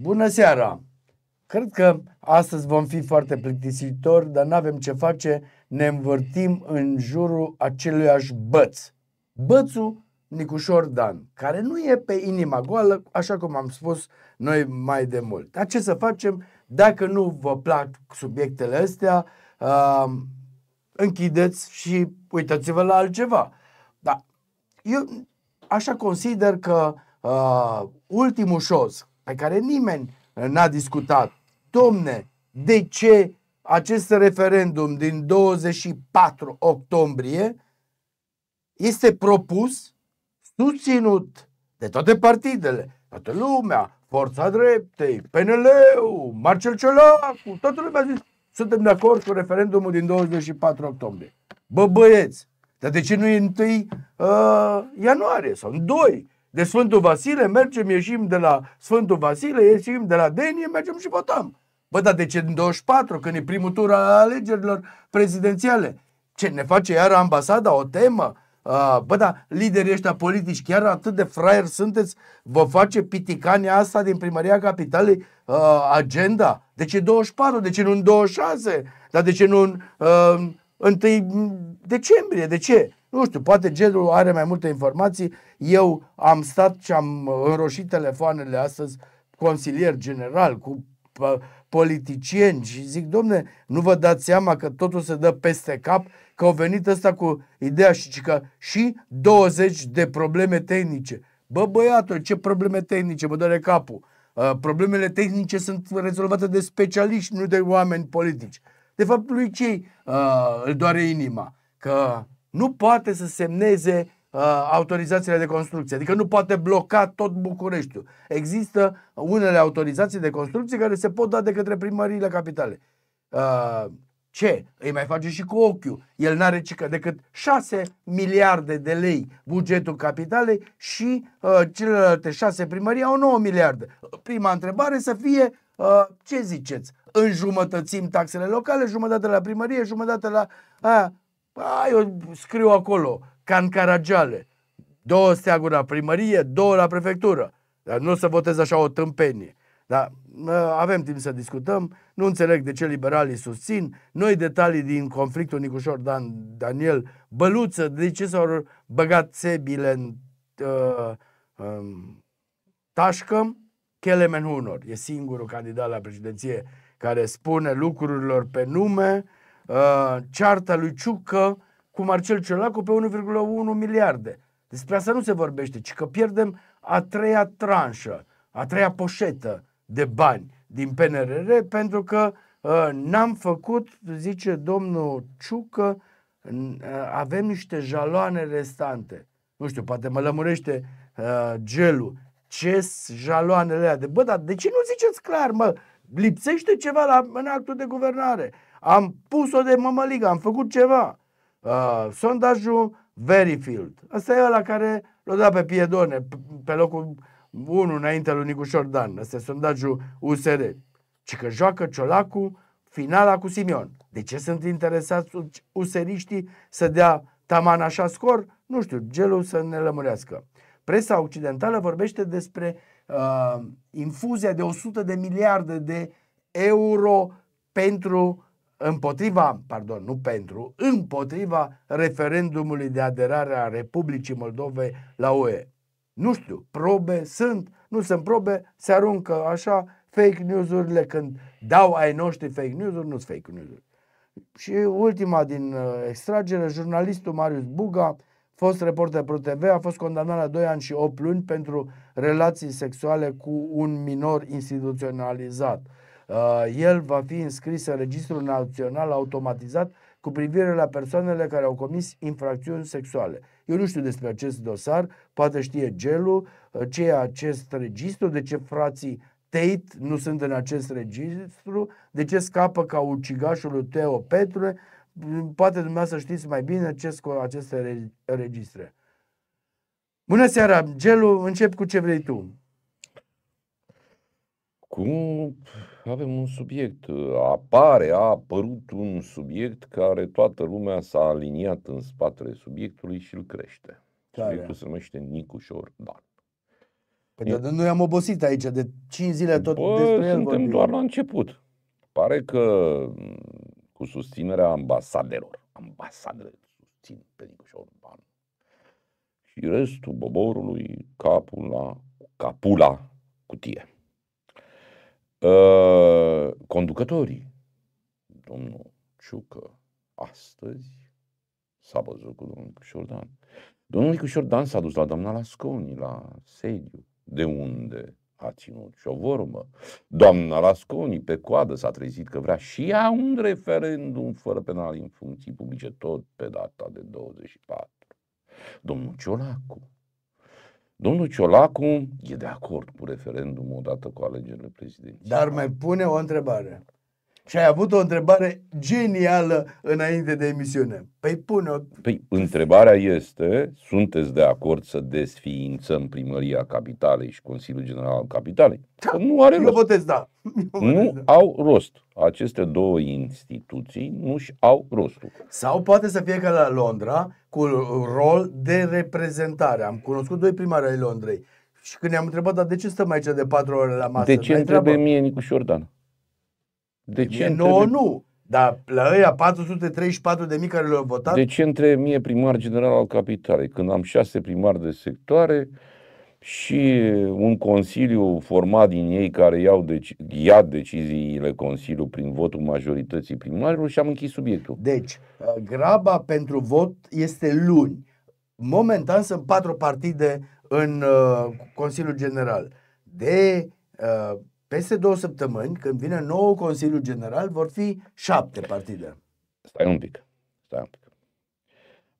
Bună seara! Cred că astăzi vom fi foarte plictisitori, dar nu avem ce face, ne învârtim în jurul aceluiași băț. Bățul Nicușor Dan, care nu e pe inima goală, așa cum am spus noi mai de mult. Dar ce să facem dacă nu vă plac subiectele astea? Uh, închideți și uitați-vă la altceva. Da. Eu așa consider că uh, ultimul șos pe care nimeni n-a discutat. Domne, de ce acest referendum din 24 octombrie este propus, susținut de toate partidele, toată lumea, Forța Dreptei, PNL-ul, Marcel Ciolacu, toată lumea a zis suntem de acord cu referendumul din 24 octombrie. Bă băieți, dar de ce nu e 1 uh, ianuarie sau în 2? De Sfântul Vasile mergem, ieșim de la Sfântul Vasile, ieșim de la Denie, mergem și votăm. Bă, dar de ce în 24, când e primul tur al alegerilor prezidențiale? Ce ne face iar ambasada o temă? Bă, dar liderii ăștia politici chiar atât de fraier sunteți? Vă face piticania asta din primăria capitalei agenda? De ce 24? De ce nu în 26? Dar de ce nu în uh, 1 decembrie? De ce? Nu știu, poate genul are mai multe informații. Eu am stat și am înroșit telefoanele astăzi consilier general cu politicieni și zic, domne, nu vă dați seama că totul se dă peste cap, că au venit ăsta cu ideea și că și 20 de probleme tehnice. Bă, băiatul, ce probleme tehnice, mă doare capul. Uh, problemele tehnice sunt rezolvate de specialiști, nu de oameni politici. De fapt, lui cei uh, îl doare inima, că nu poate să semneze uh, autorizațiile de construcție, adică nu poate bloca tot Bucureștiul. Există unele autorizații de construcție care se pot da de către primăriile capitale. Uh, ce? Îi mai face și cu ochiul. El n-are decât 6 miliarde de lei bugetul capitalei și uh, celelalte 6 primării au 9 miliarde. Prima întrebare să fie uh, ce ziceți? Înjumătățim taxele locale, jumătate la primărie, jumătate la... Uh, Bă, păi, eu scriu acolo, Cancaragiale, două steaguri la primărie, două la prefectură. Dar nu o să votez așa o tâmpenie. Dar avem timp să discutăm, nu înțeleg de ce liberalii susțin, noi detalii din conflictul Nicușor Dan, Daniel Băluță, de ce s-au băgat sebile în uh, uh, tașcă, Kelemen Hunor e singurul candidat la președinție care spune lucrurilor pe nume, uh, Uh, cearta lui Ciucă cu Marcel Ciolacu pe 1,1 miliarde. Despre asta nu se vorbește, ci că pierdem a treia tranșă, a treia poșetă de bani din PNRR pentru că uh, n-am făcut, zice domnul Ciucă, uh, avem niște jaloane restante. Nu știu, poate mă lămurește uh, gelul. Ce jaloanele alea de... Bă, dar de ce nu ziceți clar, mă? Lipsește ceva la, în actul de guvernare. Am pus-o de mămăligă, am făcut ceva. Uh, sondajul Veryfield, Asta e ăla care l-a dat pe Piedone, pe locul 1 înainte lui Nicușor Dan. Asta e sondajul USR. Ci că joacă Ciolacu finala cu Simion. De ce sunt interesați useriștii să dea taman așa scor? Nu știu, gelul să ne lămurească. Presa occidentală vorbește despre uh, infuzia de 100 de miliarde de euro pentru împotriva, pardon, nu pentru, împotriva referendumului de aderare a Republicii Moldovei la UE. Nu știu, probe sunt, nu sunt probe, se aruncă așa fake news-urile când dau ai noștri fake news-uri, nu sunt fake news-uri. Și ultima din uh, extragere, jurnalistul Marius Buga, fost reporter pro TV, a fost condamnat la 2 ani și 8 luni pentru relații sexuale cu un minor instituționalizat. Uh, el va fi înscris în Registrul Național Automatizat cu privire la persoanele care au comis infracțiuni sexuale. Eu nu știu despre acest dosar, poate știe gelul uh, ce e acest registru, de ce frații Tate nu sunt în acest registru, de ce scapă ca ucigașul lui Teo Petre, mm, poate dumneavoastră știți mai bine ce sunt aceste registre. Bună seara, Gelu, încep cu ce vrei tu. Cu avem un subiect. Uh, apare, a apărut un subiect care toată lumea s-a aliniat în spatele subiectului și îl crește. Care? Subiectul se numește Nicușor Dan. Păi e... noi am obosit aici de 5 zile tot Bă, despre el suntem doar la început. Pare că mm, cu susținerea ambasadelor, ambasadele susțin pe Nicușor Dan. Și restul boborului capul la capula cutie. Uh, conducătorii, domnul Ciucă, astăzi s-a văzut cu domnul Cușordan. Domnul Cușordan s-a dus la doamna Lasconi, la sediu, de unde a ținut și o vorbă. Doamna Lasconi pe coadă s-a trezit că vrea și ea un referendum fără penal în funcții publice, tot pe data de 24. Domnul Ciolacu Domnul Ciolacu e de acord cu referendumul odată cu alegerile prezidențiale. Dar mai pune o întrebare. Și ai avut o întrebare genială înainte de emisiune. Păi pune-o. Păi, întrebarea este, sunteți de acord să desființăm primăria Capitalei și Consiliul General al Capitalei? Da, nu are eu rost. Votez, da. Eu nu votez, da. au rost. Aceste două instituții nu-și au rostul. Sau poate să fie ca la Londra, cu rol de reprezentare. Am cunoscut doi primari ai Londrei. Și când ne-am întrebat, dar de ce stăm aici de patru ore la masă? De ce întrebe mie Nicu Șordan? De deci, ce Între... nouă nu, dar la ăia 434 de mii care le-au votat... De ce între mie primar general al capitalei, când am șase primari de sectoare și un consiliu format din ei care iau deci, ia deciziile consiliu prin votul majorității primarilor și am închis subiectul. Deci, ă, graba pentru vot este luni. Momentan sunt patru partide în uh, Consiliul General. De uh, peste două săptămâni, când vine nou Consiliu General, vor fi șapte partide. Stai un pic. Stai un pic.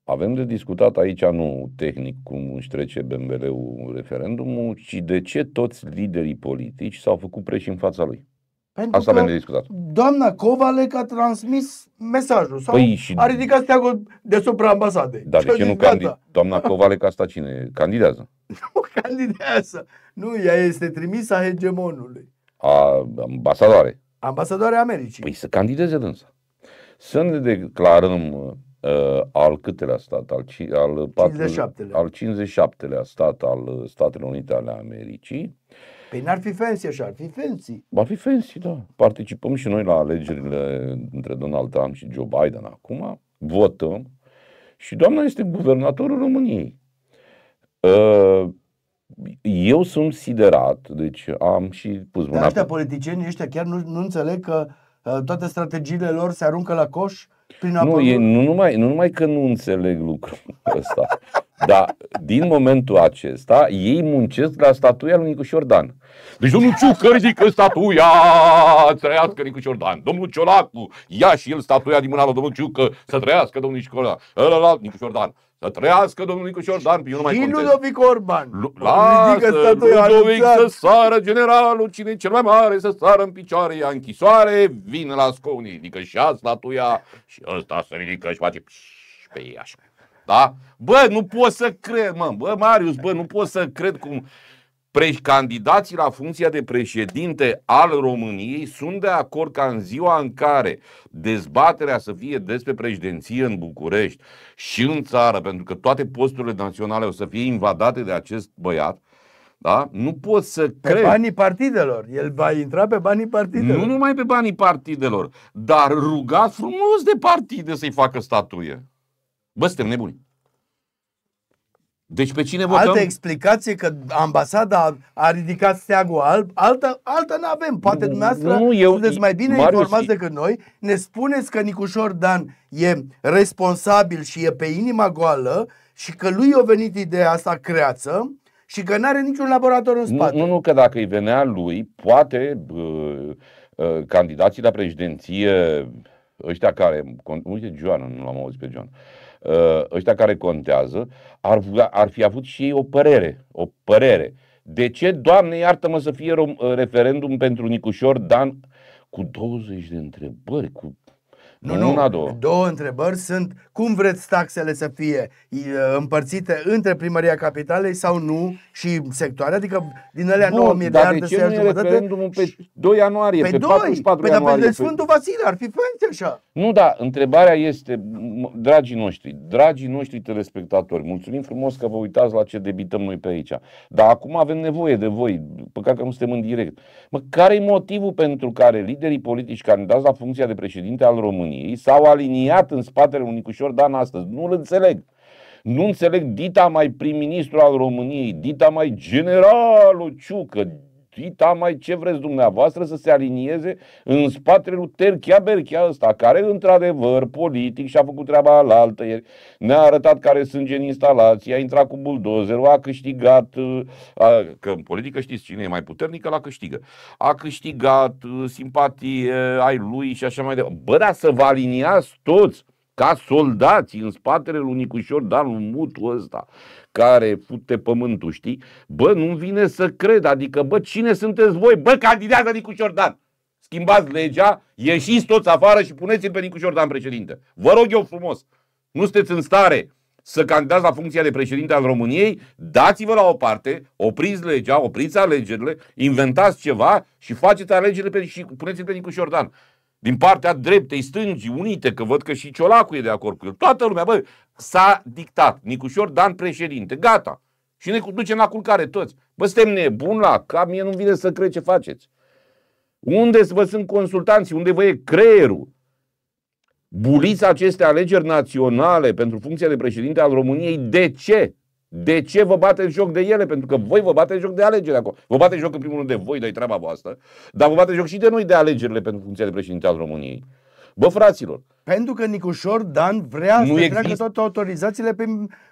Avem de discutat aici nu tehnic cum își trece bmw ul referendumul, ci de ce toți liderii politici s-au făcut preși în fața lui. Pentru Asta avem de discutat. Doamna Covalec a transmis mesajul sau păi și... a ridicat steagul deasupra ambasadei. Dar de ce nu candid... Doamna Covalec asta cine? Candidează. Nu candidează. Nu, ea este trimisă a hegemonului a ambasadoare. Ambasadoare Americii. Păi să candideze dânsa. Să ne declarăm uh, al câtelea stat, al, al, 57-lea. al 57-lea stat al uh, Statelor Unite ale Americii. Păi n-ar fi fancy așa, ar fi fancy. Ar fi fancy, da. Participăm și noi la alegerile între Donald Trump și Joe Biden acum, votăm și doamna este guvernatorul României. Uh, eu sunt siderat, deci am și pus mâna. Dar ăștia politicienii ăștia chiar nu, nu înțeleg că uh, toate strategiile lor se aruncă la coș prin Nu, e, nu, numai, nu numai că nu înțeleg lucrul ăsta, Dar din momentul acesta, ei muncesc la statuia lui Nicu Șordan. Deci domnul Ciucă ridică statuia, trăiască Nicu Șordan. Domnul Ciolacu ia și el statuia din mâna lui domnul Ciucă, să trăiască domnul Nicola, ăla, Nicu Șordan. Să trăiască domnul Nicu Șordan, eu nu mai Și Ludovic Orban. lasă, Ludovic să sară generalul, cine e cel mai mare, să sară în picioare, ia închisoare, vine la scaunii, ridică și a statuia și ăsta se ridică și face pe ei așa. Da? Bă, nu pot să cred, mă. Bă, Marius, bă, nu pot să cred cum candidații la funcția de președinte al României sunt de acord ca în ziua în care dezbaterea să fie despre președinție în București și în țară, pentru că toate posturile naționale o să fie invadate de acest băiat, da? Nu pot să pe cred. Pe banii partidelor. El va intra pe banii partidelor. Nu numai pe banii partidelor, dar rugați frumos de partide să-i facă statuie. Bă, suntem nebuni. Deci pe cine votăm? Altă explicație că ambasada a ridicat steagul alb, altă, altă nu avem. Poate dumneavoastră nu, eu, sunteți mai bine Marius, informați decât noi. Ne spuneți că Nicușor Dan e responsabil și e pe inima goală și că lui a venit ideea asta creață și că nu are niciun laborator în spate. Nu, nu, că dacă îi venea lui, poate uh, uh, candidații la președinție, ăștia care... Uite, Joana, nu l-am auzit pe Joana. Uh, Uh, ăștia care contează, ar, ar fi avut și ei o părere, o părere. De ce, Doamne, iartă-mă să fie uh, referendum pentru Nicușor Dan cu 20 de întrebări, cu nu, nu, Una, două. două întrebări sunt cum vreți taxele să fie uh, împărțite între primăria capitalei sau nu și sectoare, adică din alea Bun, 9 miliarde de ce să nu referendumul pe 2 păi păi, ianuarie, pe, pe 2, 44 păi ianuarie? Pe, pe Sfântul Vasile ar fi fain așa. Nu, da, întrebarea este, dragii noștri, dragii noștri telespectatori, mulțumim frumos că vă uitați la ce debităm noi pe aici, dar acum avem nevoie de voi, păcat că nu suntem în direct. Mă, care e motivul pentru care liderii politici candidați la funcția de președinte al României României s-au aliniat în spatele unui Dan astăzi. nu îl înțeleg. Nu înțeleg dita mai prim-ministru al României, dita mai generalul Ciucă, tita mai ce vreți dumneavoastră să se alinieze în spatele lui Terchia Berchia ăsta, care într-adevăr politic și-a făcut treaba la altă ieri, ne-a arătat care sânge în instalație, a intrat cu buldozerul, a câștigat, a, că în politică știți cine e mai puternică, la câștigă, a câștigat uh, simpatie ai lui și așa mai departe. Bă, da, să vă aliniați toți ca soldați în spatele lui Nicușor Dan, lui mutul ăsta care fute pământul, știi? Bă, nu-mi vine să cred, adică, bă, cine sunteți voi? Bă, candidează Nicu Ciordan! Schimbați legea, ieșiți toți afară și puneți-l pe Nicu Ciordan președinte. Vă rog eu frumos, nu sunteți în stare să candidați la funcția de președinte al României, dați-vă la o parte, opriți legea, opriți alegerile, inventați ceva și faceți alegerile pe, și puneți-l pe Nicu Ciordan din partea dreptei stângii unite, că văd că și Ciolacu e de acord cu el. Toată lumea, băi, s-a dictat. Nicușor Dan președinte, gata. Și ne ducem la culcare toți. Bă, suntem nebun la cap, mie nu vine să cred ce faceți. Unde vă sunt consultanții? Unde vă e creierul? Buliți aceste alegeri naționale pentru funcția de președinte al României. De ce? De ce vă bateți joc de ele? Pentru că voi vă bateți joc de alegeri acolo. Vă bateți joc în primul rând de voi, dar treaba voastră, dar vă bateți joc și de noi de alegerile pentru funcția de președinte al României. Bă, fraților, pentru că Nicușor Dan vrea nu să treacă toate autorizațiile pe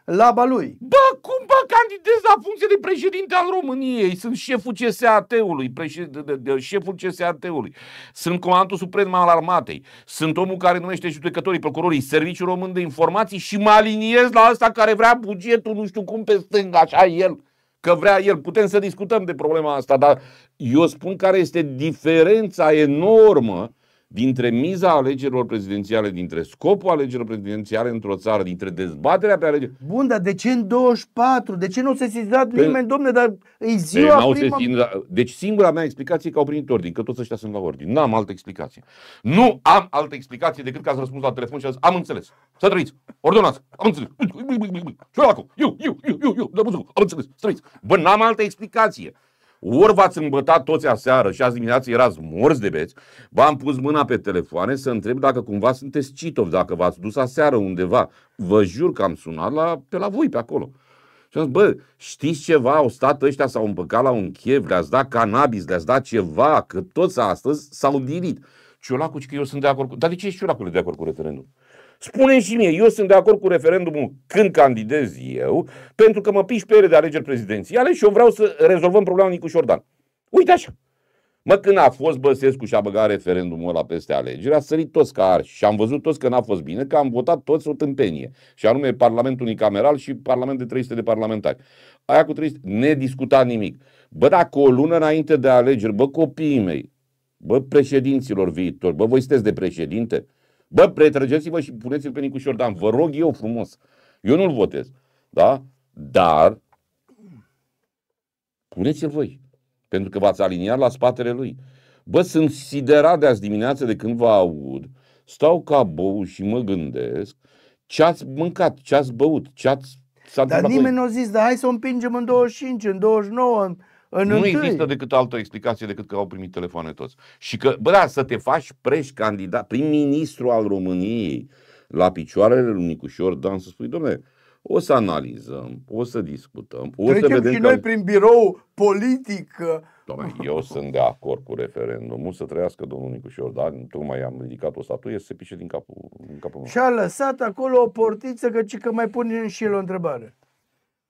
laba lui. Bă, cum bă candidez la funcție de președinte al României? Sunt șeful CSAT-ului, președ... de, de, de, șeful CSAT-ului. Sunt comandantul suprem al armatei. Sunt omul care numește judecătorii, procurorii, Serviciul Român de Informații și mă aliniez la asta care vrea bugetul nu știu cum pe stânga, așa el că vrea el. Putem să discutăm de problema asta, dar eu spun care este diferența enormă dintre miza alegerilor prezidențiale, dintre scopul alegerilor prezidențiale într-o țară, dintre dezbaterea pe alegeri. Bun, dar de ce în 24? De ce nu se sesizat pe... nimeni, domne, dar e ziua prima... sesizat... Deci singura mea explicație e că au primit ordin, că toți ăștia sunt la ordin. N-am altă explicație. Nu am altă explicație decât că ați răspuns la telefon și ați am înțeles. Să trăiți. Ordonați. Am înțeles. Eu, eu, eu, eu, eu, eu, am înțeles. Să trăiți. Bă, n-am altă explicație. Ori v-ați îmbătat toți aseară și azi dimineață erați morți de beți, v-am pus mâna pe telefoane să întreb dacă cumva sunteți citov, dacă v-ați dus aseară undeva. Vă jur că am sunat la, pe la voi, pe acolo. Și am zis, bă, știți ceva, au stat ăștia, s-au împăcat la un chef, le-ați dat cannabis, le-ați dat ceva, că toți astăzi s-au dirit. Ciolacu, că eu sunt de acord cu... Dar de ce ești Ciolacu de acord cu referendum? spune și mie, eu sunt de acord cu referendumul când candidez eu, pentru că mă piși pe ele de alegeri prezidențiale și eu vreau să rezolvăm problema cu Șordan. Uite așa. Mă, când a fost Băsescu și a băgat referendumul ăla peste alegeri, a sărit toți ca arși și am văzut toți că n-a fost bine, că am votat toți o tâmpenie, și anume Parlamentul unicameral și Parlament de 300 de parlamentari. Aia cu 300, nediscutat nimic. Bă, dacă o lună înainte de alegeri, bă, copiii mei, bă, președinților viitori, bă, voi sunteți de președinte? Bă, pretrăgeți-vă și puneți-l pe Nicușor Dan, Vă rog eu frumos. Eu nu-l votez. Da? Dar puneți-l voi. Pentru că v-ați aliniat la spatele lui. Bă, sunt siderat de azi dimineață de când vă aud. Stau ca bou și mă gândesc ce ați mâncat, ce ați băut, ce ați... S-a Dar nimeni nu a zis, da, hai să o împingem în 25, în 29, în în nu întâi. există decât altă explicație decât că au primit telefoane toți. Și că, bă, da, să te faci preș candidat, prim-ministru al României, la picioarele lui Nicușor Dan, să spui, domnule, o să analizăm, o să discutăm, o Trecem să vedem... și noi că... prin birou politic. Doamne, eu sunt de acord cu referendumul, să trăiască domnul Nicușor, dar tocmai am ridicat o statuie să se pișe din capul, din capul meu. Și-a lăsat acolo o portiță că, că mai pune și el o întrebare.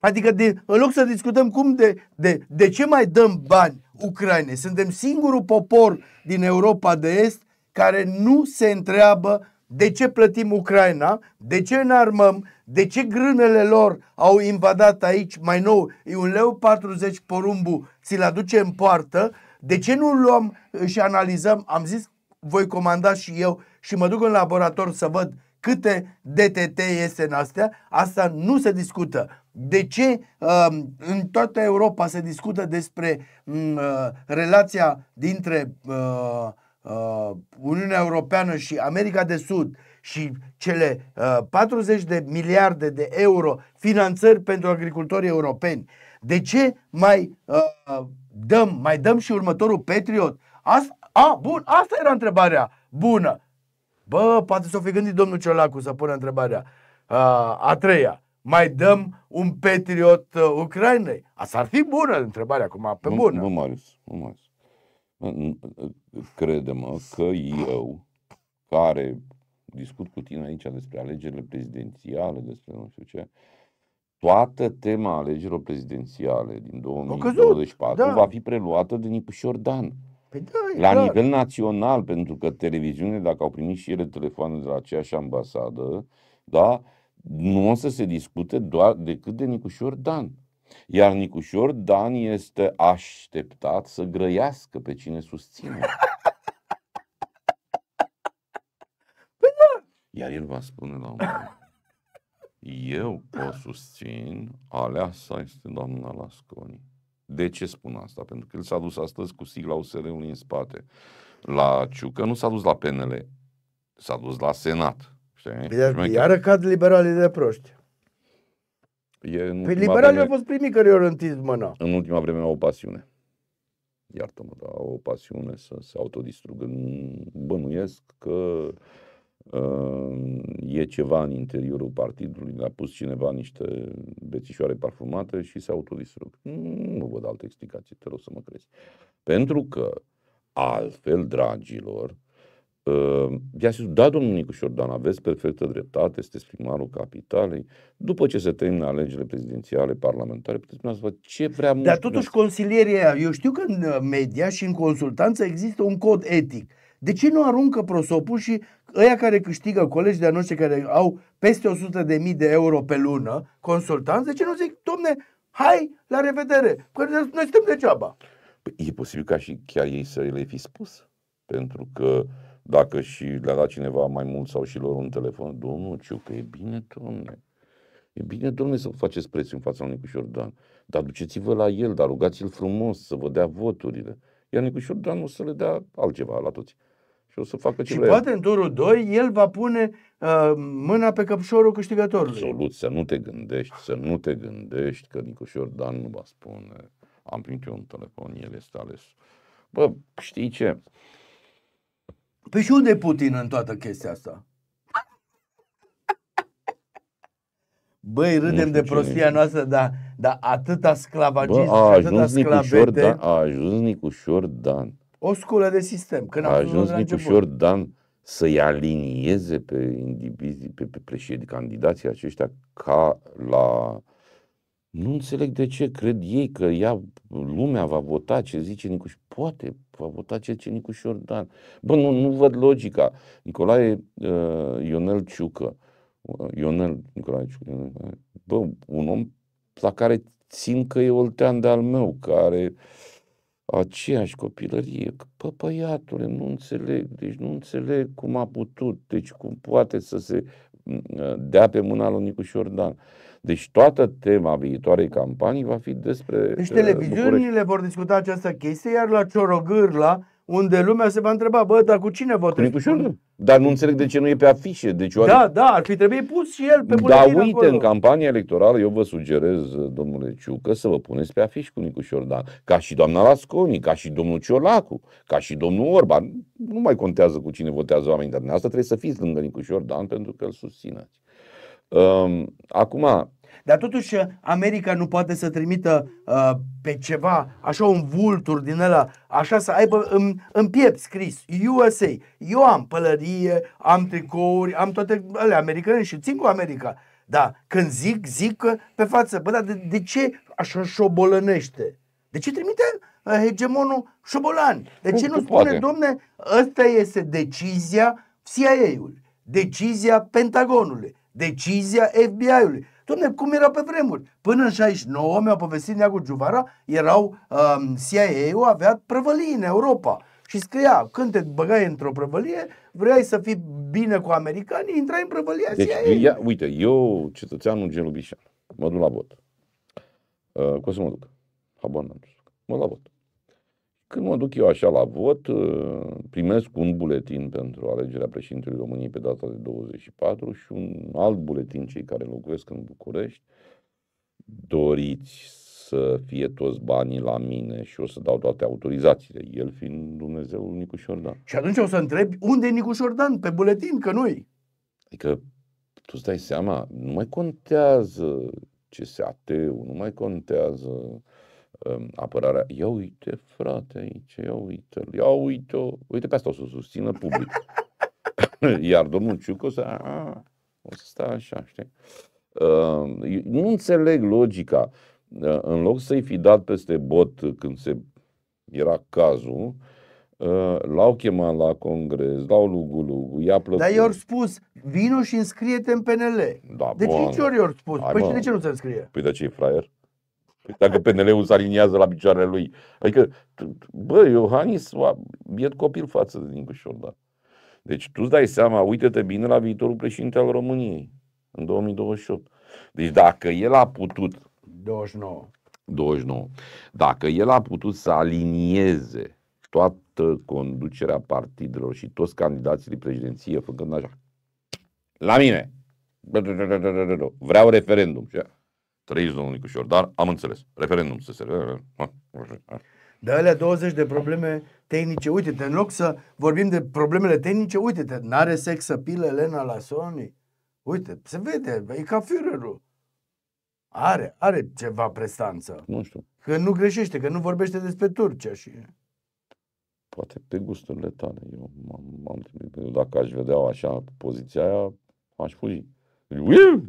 Adică de, în loc să discutăm cum de, de, de ce mai dăm bani Ucrainei, suntem singurul popor din Europa de Est care nu se întreabă de ce plătim Ucraina, de ce ne armăm, de ce grânele lor au invadat aici mai nou, e un leu 40 porumbu, ți-l aduce în poartă, de ce nu luăm și analizăm, am zis, voi comanda și eu și mă duc în laborator să văd câte DTT este în astea, asta nu se discută. De ce um, în toată Europa se discută despre um, uh, relația dintre uh, uh, Uniunea Europeană și America de Sud și cele 40 de miliarde de euro finanțări pentru agricultorii europeni? De ce mai dăm, mai dăm și următorul Patriot? Asta, a, bun, asta era întrebarea bună. Bă, poate s-o fi gândit domnul Ciolacu să pună întrebarea a treia mai dăm un Patriot uh, Ucrainei? Asta ar fi bună întrebarea acum, pe bună. Nu, Marius, nu, Marius. Crede-mă că eu, care discut cu tine aici despre alegerile prezidențiale, despre nu știu ce, toată tema alegerilor prezidențiale din 2024 căzut, da. va fi preluată de Nipușor Dan. Păi da, la clar. nivel național, pentru că televiziunile, dacă au primit și ele telefoane de la aceeași ambasadă, da, nu o să se discute doar decât de Nicușor Dan. Iar Nicușor Dan este așteptat să grăiască pe cine susține. Păi da. Iar el va spune la un moment eu o susțin, aleasa este doamna Lasconi. De ce spun asta? Pentru că el s-a dus astăzi cu sigla USR-ului în spate. La Ciucă nu s-a dus la PNL, s-a dus la Senat. Știi? Iar, deci iară cad liberalii de proști. E în păi liberalii vreme, au fost primii care i-au întins mâna. În ultima vreme au o pasiune. Iartă-mă, dar au o pasiune să se autodistrugă. Bănuiesc că uh, e ceva în interiorul partidului. Le-a pus cineva niște bețișoare parfumate și se autodistrug. nu văd alte explicații, te rog să mă crezi. Pentru că altfel, dragilor, uh, Uh, i-a zis, da, domnul Nicușor Dan, aveți perfectă dreptate, sunteți primarul capitalei. După ce se termină alegerile prezidențiale, parlamentare, puteți să vă ce vrea Dar totuși consilierea, eu știu că în ă, media și în consultanță există un cod etic. De ce nu aruncă prosopul și ăia care câștigă, colegi de-a noștri care au peste 100 de mii de euro pe lună, consultanți, de ce nu zic, domne, hai, la revedere, că noi suntem degeaba. Păi, e posibil ca și chiar ei să le fi spus, pentru că dacă și le-a dat cineva mai mult sau și lor un telefon, domnul că e bine, domnule. E bine, domnule, să faceți preț în fața lui Dan. Dar duceți-vă la el, dar rugați-l frumos să vă dea voturile. Iar Nicușor Dan o să le dea altceva la toți. Și o să facă ce Și vrea. poate în turul 2 el va pune uh, mâna pe căpșorul câștigătorului. Absolut, să nu te gândești, să nu te gândești că Nicușor Dan nu va spune am primit eu un telefon, el este ales. Bă, știi ce? Uh, Păi și unde e Putin în toată chestia asta? Băi, râdem de prostia e. noastră, dar, dar atâta sclavagism Bă, a ajuns Nicușor Dan, a ajuns Nicușor Dan. O sculă de sistem. Când a ajuns Nicușor Dan să-i alinieze pe indivizi, pe, pe președ, candidații aceștia ca la... Nu înțeleg de ce cred ei că ea, lumea va vota ce zice Nicușor poate, va vota Cercenicu și Ordan. Bă, nu, nu văd logica. Nicolae uh, Ionel Ciucă, uh, Ionel Nicolae Ciucă, Ionel, bă, un om la care țin că e oltean de-al meu, care aceeași copilărie. Bă, băiatule, nu înțeleg, deci nu înțeleg cum a putut, deci cum poate să se uh, dea pe mâna lui Nicu Șordan. Deci toată tema viitoarei campanii va fi despre Deci uh, televiziunile București. vor discuta această chestie, iar la Ciorogârla, unde lumea se va întreba, bă, dar cu cine votezi? Cu Dar nu înțeleg de ce nu e pe afișe. Deci oare... Da, da, ar fi trebuit pus și el pe Da, uite, acolo. în campania electorală eu vă sugerez, uh, domnule Ciucă, să vă puneți pe afiș cu Nicu Șordan, ca și doamna Lasconi, ca și domnul Ciolacu, ca și domnul Orban. Nu mai contează cu cine votează oamenii, dar asta trebuie să fiți lângă Nicu Șordan pentru că îl susțineți. Um, acum, dar totuși uh, America nu poate să trimită uh, pe ceva, așa un vultur din ăla, așa să aibă în, în piept scris USA. Eu am pălărie, am tricouri, am toate ale americane și țin cu America. Da, când zic, zic uh, pe față, bă, dar de, de ce așa șobolănește? De ce trimite uh, hegemonul șobolan? De ce nu, nu spune, domne, ăsta este decizia CIA-ului, decizia Pentagonului, Decizia FBI-ului. Dom'le, cum era pe vremuri? Până în 69, mi-au povestit Neagu Giuvara, erau um, CIA-ul, avea prăvălii în Europa. Și scria, când te băgai într-o prăvălie, vrei să fii bine cu americanii, intrai în prăvălia deci, CIA. Ia, uite, eu, cetățeanul Gelubișan, mă duc la vot. Uh, cum să mă duc? Habar n-am. Mă duc la vot. Când mă duc eu așa la vot, ă, primesc un buletin pentru alegerea președintelui României pe data de 24 și un alt buletin cei care locuiesc în București. Doriți să fie toți banii la mine și o să dau toate autorizațiile, el fiind Dumnezeul Nicu Dan. Și atunci o să întrebi unde e Nicu Dan? Pe buletin, că nu-i. Adică tu îți dai seama, nu mai contează ce se ateu, nu mai contează apărarea. Ia uite, frate, aici, ia uite ia uite uite pe asta o să susțină public. Iar domnul Ciucă o să, a, o să stea așa, știi? Uh, nu înțeleg logica. Uh, în loc să-i fi dat peste bot când se era cazul, uh, l-au chemat la congres, l-au lugu-lugu, i-a plăcut. Dar i-au spus, vino și înscrie-te în PNL. Da, de ce ori i-au spus. Hai, păi și de ce nu se înscrie? Păi de ce e fraier? Deci dacă PNL-ul se aliniază la picioarele lui. Adică, bă, Iohannis, biet copil față de Nicu Șordan. Deci tu îți dai seama, uite-te bine la viitorul președinte al României în 2028. Deci dacă el a putut 29 29. Dacă el a putut să alinieze toată conducerea partidelor și toți candidații de președinție făcând așa. La mine. Vreau referendum. Și Trăiți, domnul Nicușor, dar am înțeles. Referendum să se... Ah, ah. De alea 20 de probleme tehnice, uite-te, în loc să vorbim de problemele tehnice, uite-te, n-are sex să pile Elena la Sony. Uite, se vede, e ca Führerul. Are, are ceva prestanță. Nu știu. Că nu greșește, că nu vorbește despre Turcia și... Poate pe gusturile tale. Eu, m-am, m-am, dacă aș vedea așa poziția aia, aș fugi. Uiu!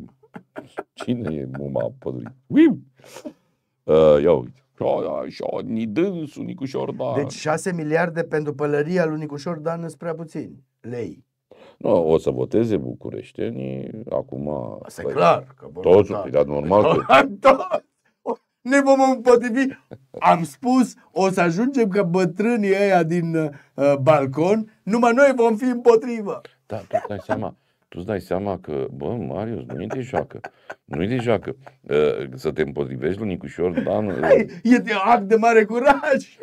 Cine e muma pădurii? Uiu! Uh, ia uite. Ni dânsul, Nicușor Dan. Deci 6 miliarde pentru pălăria lui Nicușor Dan sunt prea puțin lei. Nu, o să voteze bucureștenii acum. Asta e păi, clar. Că toți, da, normal. Că... ne vom împotrivi. Am spus, o să ajungem că bătrânii ăia din uh, balcon, numai noi vom fi împotrivă. Da, tu dai seama, tu îți dai seama că, bă, Marius, nu-i de joacă. Nu-i de joacă. Ă, să te împotrivești lui Nicușor, Dan... Hai, e de act de mare curaj!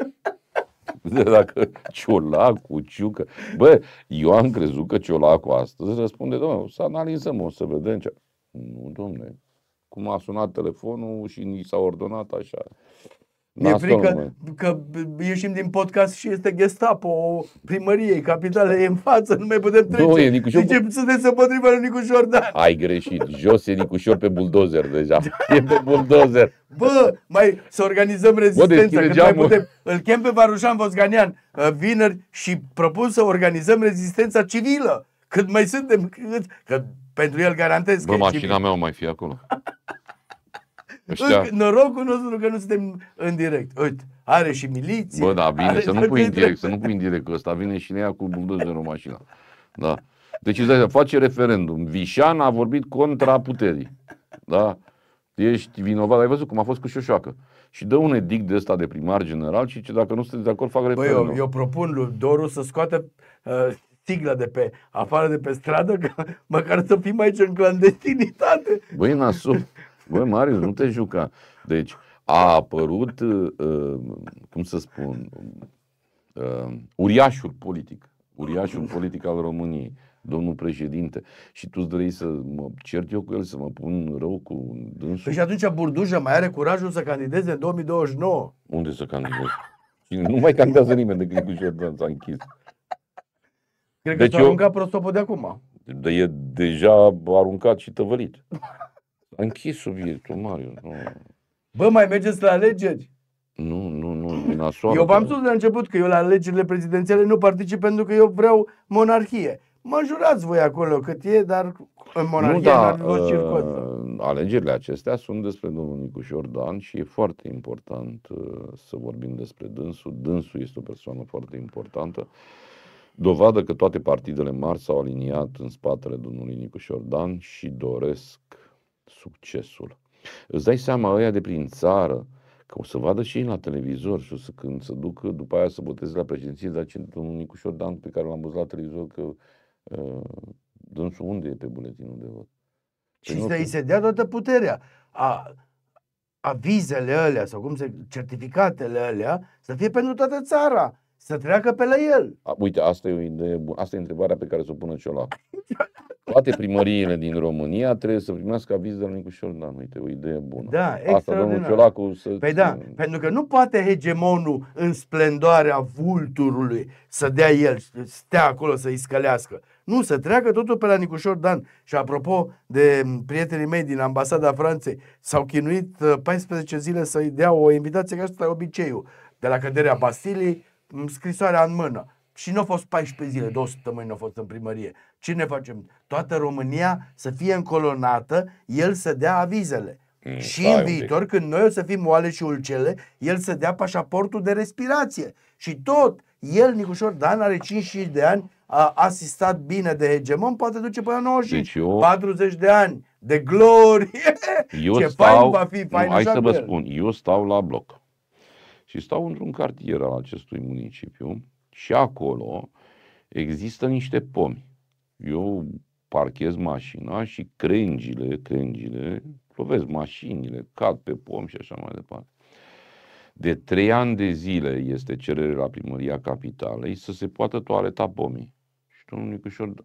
De dacă Ciolacu, Ciucă... Bă, eu am crezut că Ciolacu astăzi răspunde, domnule, o să analizăm, o să vedem ce... Nu, domne, cum a sunat telefonul și ni s-a ordonat așa. Mi-e frică că ieșim din podcast și este Gestapo primăriei, capitală, e în față, nu mai putem trece. Doie, Nicușor... Deci sunteți potriva lui Nicușor jordan. Ai greșit, jos e Nicușor pe buldozer deja, e pe buldozer. Bă, mai să organizăm rezistența, Bă, mai putem. Îl chem pe Varușan Vosganian ă, vineri și propun să organizăm rezistența civilă. Cât mai suntem, cât, că pentru el garantez că Bă, mașina civil. mea o mai fi acolo. Norocul nostru că nu suntem în direct. Uite, are și miliție. Bă, da, bine, să nu pui în direct, să nu pui în direct că ăsta vine și ne ia cu buldozerul mașina. Da. Deci, îți face referendum. Vișan a vorbit contra puterii. Da? Ești vinovat. Ai văzut cum a fost cu Șoșoacă. Și dă un edict de ăsta de primar general și ce dacă nu sunteți de acord, fac referendum. Băi, eu, eu propun lui Doru să scoate uh, stigla de pe afară de pe stradă, că măcar să fim aici în clandestinitate. Băi, nasul. Băi, Marius, nu te juca. Deci a apărut, uh, uh, cum să spun, uh, uriașul politic. Uriașul politic al României domnul președinte, și tu vrei să mă cert eu cu el, să mă pun rău cu dânsul? Păi și atunci Burdușa mai are curajul să candideze în 2029. Unde să candideze? nu mai candidează nimeni decât cu Șerdan s-a închis. Cred că deci s-a aruncat eu... prostopul de acum. De, e deja aruncat și tăvălit închis subiectul, Marius. Nu. Bă, mai mergeți la alegeri? Nu, nu, nu, nasoală. Eu v-am da. spus la început că eu la alegerile prezidențiale nu particip pentru că eu vreau monarhie. Mă jurați voi acolo cât e, dar în monarhie nu, da, n-ar uh, Alegerile acestea sunt despre domnul Nicușor Dan și e foarte important uh, să vorbim despre dânsul. Dânsul este o persoană foarte importantă. Dovadă că toate partidele mari s-au aliniat în spatele domnului Nicușor Dan și doresc succesul. Îți dai seama ăia de prin țară, că o să vadă și ei la televizor și o să când se duc după aia să boteze la președinție, dar ce un Nicușor Dan pe care l-am văzut la televizor că uh, dânsul unde e pe buletinul de vot? Și să îi se dea toată puterea. A, avizele alea sau cum se, certificatele alea să fie pentru toată țara. Să treacă pe la el. A, uite, asta e o idee bună. Asta e întrebarea pe care să o pună la. Toate primăriile din România trebuie să primească aviz de la Nicușor Dan. Uite, o idee bună. Da, Asta domnul Ciolacu să... Păi da, pentru că nu poate hegemonul în splendoarea vulturului să dea el, să stea acolo să-i scălească. Nu, să treacă totul pe la Nicușor Dan. Și apropo de prietenii mei din ambasada Franței, s-au chinuit 14 uh, zile să-i dea o invitație, ca asta obiceiul. De la căderea Bastilii, scrisoarea în mână și nu au fost 14 zile, două săptămâni nu au fost în primărie. Ce ne facem? Toată România să fie încolonată, el să dea avizele. Mm, și în viitor, când noi o să fim oale și ulcele, el să dea pașaportul de respirație. Și tot, el, Nicușor Dan, are 55 de ani, a asistat bine de hegemon, poate duce până la 95, deci eu, 40 de ani de glorie. Eu Ce stau, fain va fi, fain nu, Hai să vă el. spun, eu stau la bloc și stau într-un cartier al acestui municipiu și acolo există niște pomi. Eu parchez mașina și crengile, crengile, lovesc mașinile, cad pe pom și așa mai departe. De trei ani de zile este cerere la primăria capitalei să se poată toaleta pomii. Și domnul Nicușor,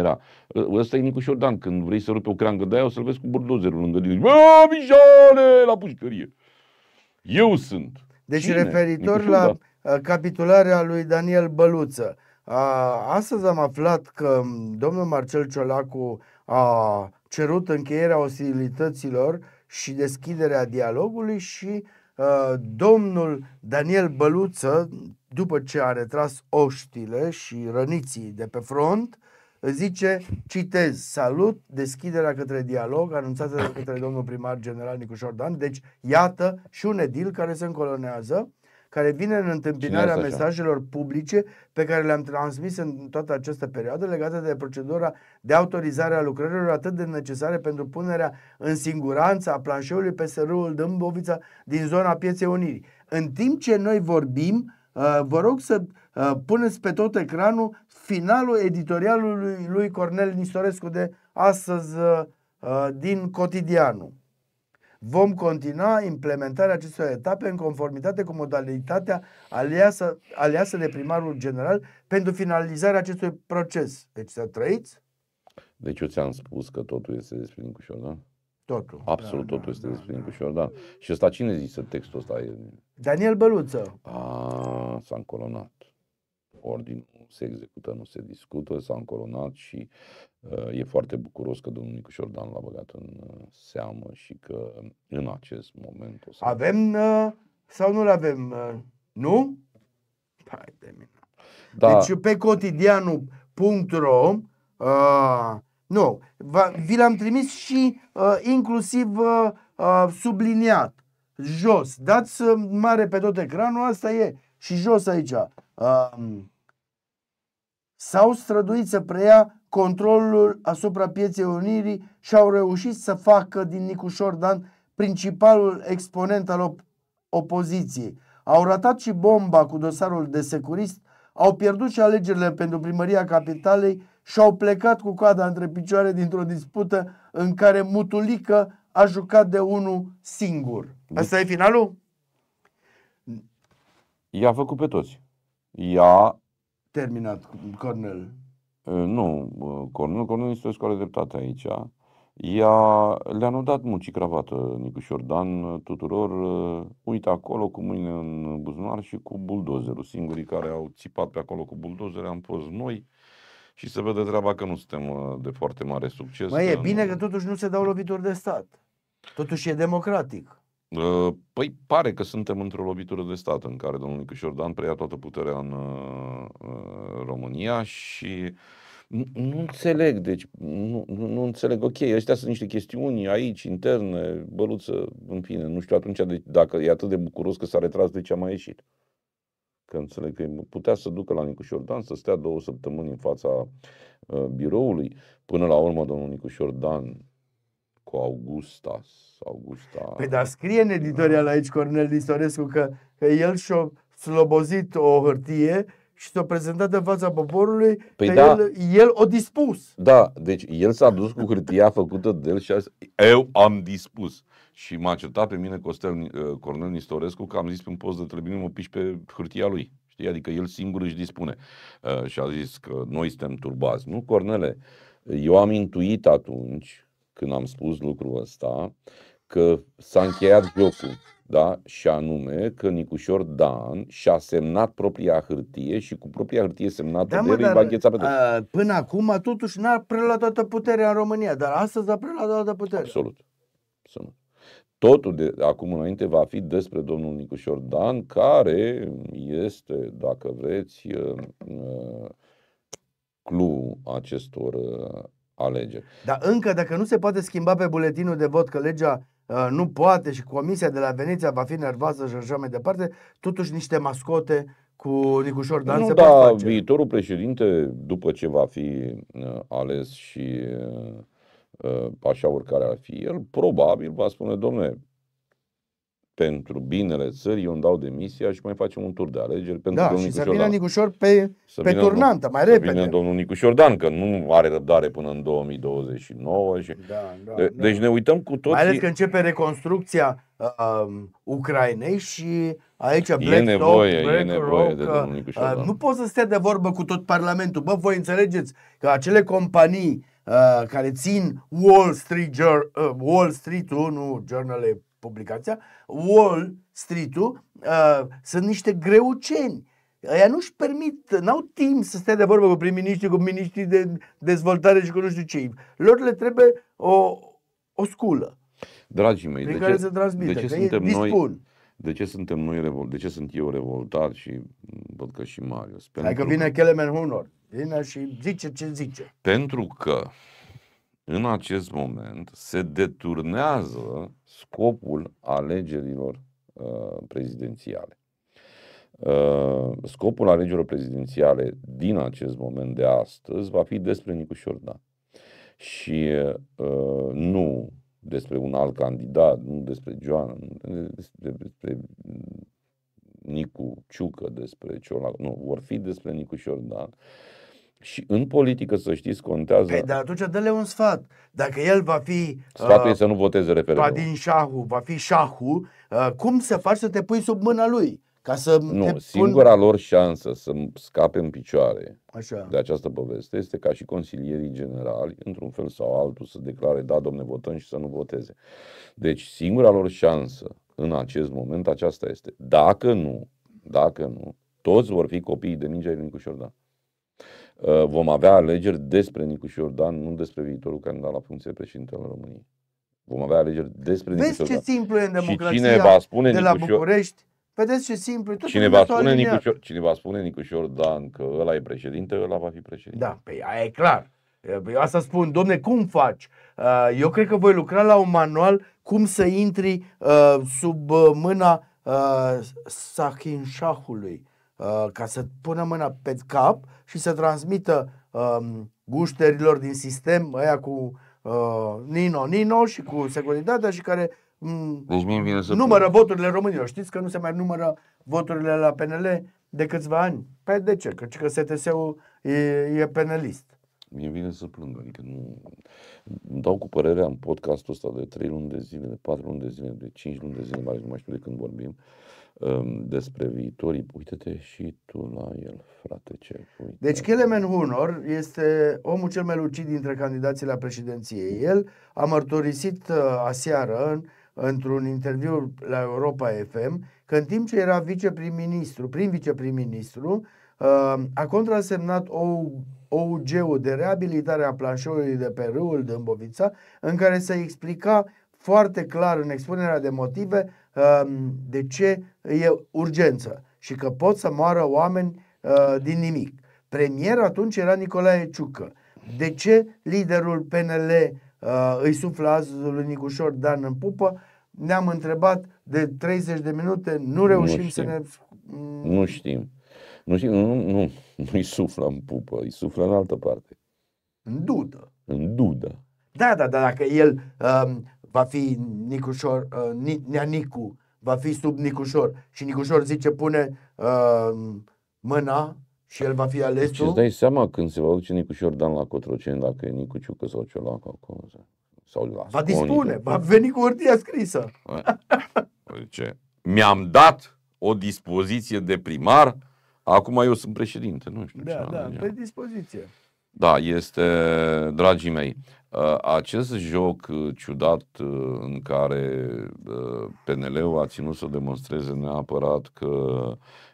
era. Ăsta e Nicu Șordan, când vrei să rupi o creangă de aia, o să-l vezi cu burdozerul lângă tine. Bă, Mijale, la pușcărie. Eu sunt. Deci Cine? referitor la uh, capitularea lui Daniel Băluță, astăzi am aflat că domnul Marcel Ciolacu a cerut încheierea ostilităților și deschiderea dialogului și a, uh, domnul Daniel Băluță, după ce a retras oștile și răniții de pe front, uh, zice, citez, salut deschiderea către dialog anunțată de către domnul primar general Nicușor Dan. Deci, iată și un edil care se încolonează, care vine în întâmpinarea mesajelor publice pe care le-am transmis în toată această perioadă legată de procedura de autorizare a lucrărilor atât de necesare pentru punerea în siguranță a planșeului pe sărâul Dâmbovița din zona pieței Unirii. În timp ce noi vorbim, uh, vă rog să uh, puneți pe tot ecranul finalul editorialului lui Cornel Nistorescu de astăzi uh, uh, din cotidianul. Vom continua implementarea acestor etape în conformitate cu modalitatea aleasă, aleasă de primarul general pentru finalizarea acestui proces. Deci să trăiți? Deci eu ți-am spus că totul este despre Nicușor, da? Totul. Absolut da, totul da, este da, despre da. Nicușor, da. Și ăsta cine zice textul ăsta? Daniel Băluță. A, s-a încolonat ordinul se execută, nu se discută, s-a încoronat și uh, e foarte bucuros că domnul Nicușor Dan l-a băgat în uh, seamă și că în acest moment o să... Avem uh, sau nu-l avem? Uh, nu? Hai de mine. Da. Deci pe cotidianu.ro uh, nu, va, vi l-am trimis și uh, inclusiv uh, uh, subliniat jos. Dați uh, mare pe tot ecranul, asta e. Și jos aici. Uh, s-au străduit să preia controlul asupra pieței Unirii și au reușit să facă din Nicușor Dan principalul exponent al op- opoziției. Au ratat și bomba cu dosarul de securist, au pierdut și alegerile pentru primăria capitalei și au plecat cu coada între picioare dintr-o dispută în care Mutulică a jucat de unul singur. Deci- Asta e finalul? I-a făcut pe toți. I-a terminat Cornel. Nu, Cornel. Cornel este o școală dreptate aici. Ea, le-a dat muncii cravată Nicușor Dan tuturor, uite acolo cu mâine în buzunar și cu buldozerul. Singurii care au țipat pe acolo cu buldozere am fost noi și se vede treaba că nu suntem de foarte mare succes. Mai e bine nu... că totuși nu se dau lovituri de stat. Totuși e democratic. Ă, păi pare că suntem într-o lovitură de stat în care domnul Nicușor Dan preia toată puterea în ă, ă, România și nu înțeleg, deci nu, nu înțeleg, ok, ăstea sunt niște chestiuni aici, interne, băluță, în fine, nu știu atunci de, deci, dacă e atât de bucuros că s-a retras de ce a mai ieșit. Că înțeleg că putea să ducă la Nicușor Dan, să stea două săptămâni în fața uh, biroului, până la urmă domnul Nicușor Dan cu Augustas. Augusta... Păi dar scrie în editorial aici Cornel Distorescu că, că el și-a slobozit o hârtie și s-a prezentat în fața poporului păi că da. el, el o dispus. Da, deci el s-a dus cu hârtia făcută de el și a zis, eu am dispus. Și m-a certat pe mine Costel, uh, Cornel Nistorescu că am zis pe un post de tribune mă piși pe hârtia lui. Știi? Adică el singur își dispune. Uh, și a zis că noi suntem turbați. Nu, Cornele, eu am intuit atunci când am spus lucrul ăsta că s-a încheiat jocul, da? și anume că Nicușor Dan și-a semnat propria hârtie și cu propria hârtie semnată da, de mă, dar, pe a, Până acum totuși n-a preluat toată puterea în România, dar astăzi a preluat toată puterea. Absolut. Absolut. Totul de acum înainte va fi despre domnul Nicușor Dan, care este, dacă vreți, clu acestor alegeri. Dar încă dacă nu se poate schimba pe buletinul de vot că legea uh, nu poate și comisia de la Veneția va fi nervoasă și așa mai departe, totuși niște mascote cu Nicușor Dan nu, se da, pot face. viitorul președinte, după ce va fi uh, ales și uh, uh așa oricare ar fi el, probabil va spune, domnule pentru binele țării, eu îmi dau demisia și mai facem un tur de alegeri pentru da, domnul și să vină Nicușor pe, să pe turnantă, mai să repede. Să vină domnul Nicușor Dan, că nu are răbdare până în 2029. Și... Da, da, de, da. Deci ne uităm cu toții. Mai ales că începe reconstrucția uh, um, Ucrainei și aici Black e nevoie, Talk, Black e nevoie Rock, de domnul Nicușor uh, Nu poți să stea de vorbă cu tot Parlamentul. Bă, voi înțelegeți că acele companii uh, care țin Wall Street, uh, Wall Street-ul, nu, Journal publicația, Wall Street-ul, uh, sunt niște greuceni. Aia nu-și permit, n-au timp să stea de vorbă cu prim-ministri, cu ministrii de dezvoltare și cu nu știu ce. Lor le trebuie o, o sculă. Dragii mei, de care ce, se transmite, de ce suntem noi, de ce suntem noi revol, de ce sunt eu revoltat și văd că și Marius. Pentru Hai că vine Kelemen Hunor, vine și zice ce zice. Pentru că în acest moment se deturnează scopul alegerilor uh, prezidențiale. Uh, scopul alegerilor prezidențiale din acest moment de astăzi va fi despre Nicușor Dan și uh, nu despre un alt candidat, nu despre Joana, nu despre, despre Nicu Ciucă, despre Ciolac, nu, vor fi despre Nicu Șordan. Uh, și în politică, să știți, contează... Păi, dar atunci dă-le un sfat. Dacă el va fi... Sfatul uh, e să nu voteze referendum. din Șahu, va fi Șahu, uh, cum să faci să te pui sub mâna lui? Ca să nu, singura pun... lor șansă să scape în picioare Așa. de această poveste este ca și consilierii generali, într-un fel sau altul, să declare da, domne, votăm și să nu voteze. Deci singura lor șansă în acest moment aceasta este. Dacă nu, dacă nu, toți vor fi copiii de mingea lui Nicu Uh, vom avea alegeri despre Nicu și Iordan, nu despre viitorul candidat la funcție președinte al României. Vom avea alegeri despre Vezi ce simplu e în democrația și cine va spune de la Nicușor... București. Vedeți ce simplu e. Tot cine, va spune nicușor cine va spune Nicu și Iordan că ăla e președinte, ăla va fi președinte. Da, pe păi aia e clar. Eu asta spun, domne, cum faci? Uh, eu cred că voi lucra la un manual cum să intri uh, sub mâna Sahinșahului Uh, ca să pună mâna pe cap și să transmită um, gușterilor din sistem, aia cu uh, Nino Nino și cu securitatea și care um, deci mie vine să numără pun. voturile românilor. Știți că nu se mai numără voturile la PNL de câțiva ani. Păi de ce? Că, că STS-ul e, e penalist. Mie vine să plâng, adică nu... Îmi dau cu părerea în podcastul ăsta de 3 luni de zile, de 4 luni de zile, de 5 luni de zile, mai nu mai știu de când vorbim. Uh, despre viitorii. uite te și tu la el, frate, ce uită. Deci Kelemen Hunor este omul cel mai lucid dintre candidații la președinție. El a mărturisit uh, aseară în, într-un interviu la Europa FM că în timp ce era viceprim-ministru, prim viceprim-ministru, uh, a contrasemnat OUG-ul de reabilitare a planșorului de pe râul Dâmbovița, în care se explica foarte clar în expunerea de motive Ehm, de ce e urgență și că pot să moară oameni eh, din nimic. Premier atunci era Nicolae Ciucă. De ce liderul PNL eh, îi suflă azi lui Nicușor Dan în pupă? Ne-am întrebat de 30 de minute, nu reușim nu să ne... Nu știm. Nu știm, nu, nu, nu îi suflă în pupă, îi suflă în altă parte. În dudă. În dudă. Da, da, da, dacă el um, va fi Nicușor, uh, Ni, Nicu, va fi sub Nicușor și Nicușor zice pune uh, mâna și el va fi ales. Și deci îți dai seama când se va duce Nicușor Dan la Cotroceni, dacă e Nicu Ciucă sau Ciolacu acolo. Sau la va dispune, va veni cu hârtia scrisă. Păi, ce? mi-am dat o dispoziție de primar, acum eu sunt președinte, nu știu da, ce. Da, da, pe dispoziție. Da, este, dragii mei, ă, acest joc ă, ciudat ă, în care PNL-ul a ținut să demonstreze neapărat că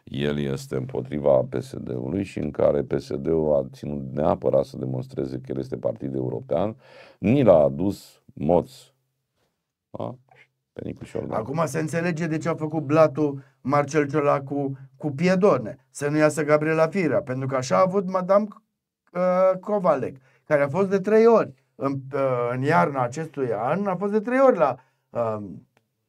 el este împotriva PSD-ului și în care PSD-ul a ținut neapărat să demonstreze că el este partid european, ni l-a adus moț. Da? Pe Acum se înțelege de ce a făcut Blatu Marcel Ciolacu cu Piedone, să nu iasă Gabriela Firea, pentru că așa a avut Madame uh, Covalec, care a fost de trei ori în, uh, în iarna acestui an, a fost de trei ori la uh,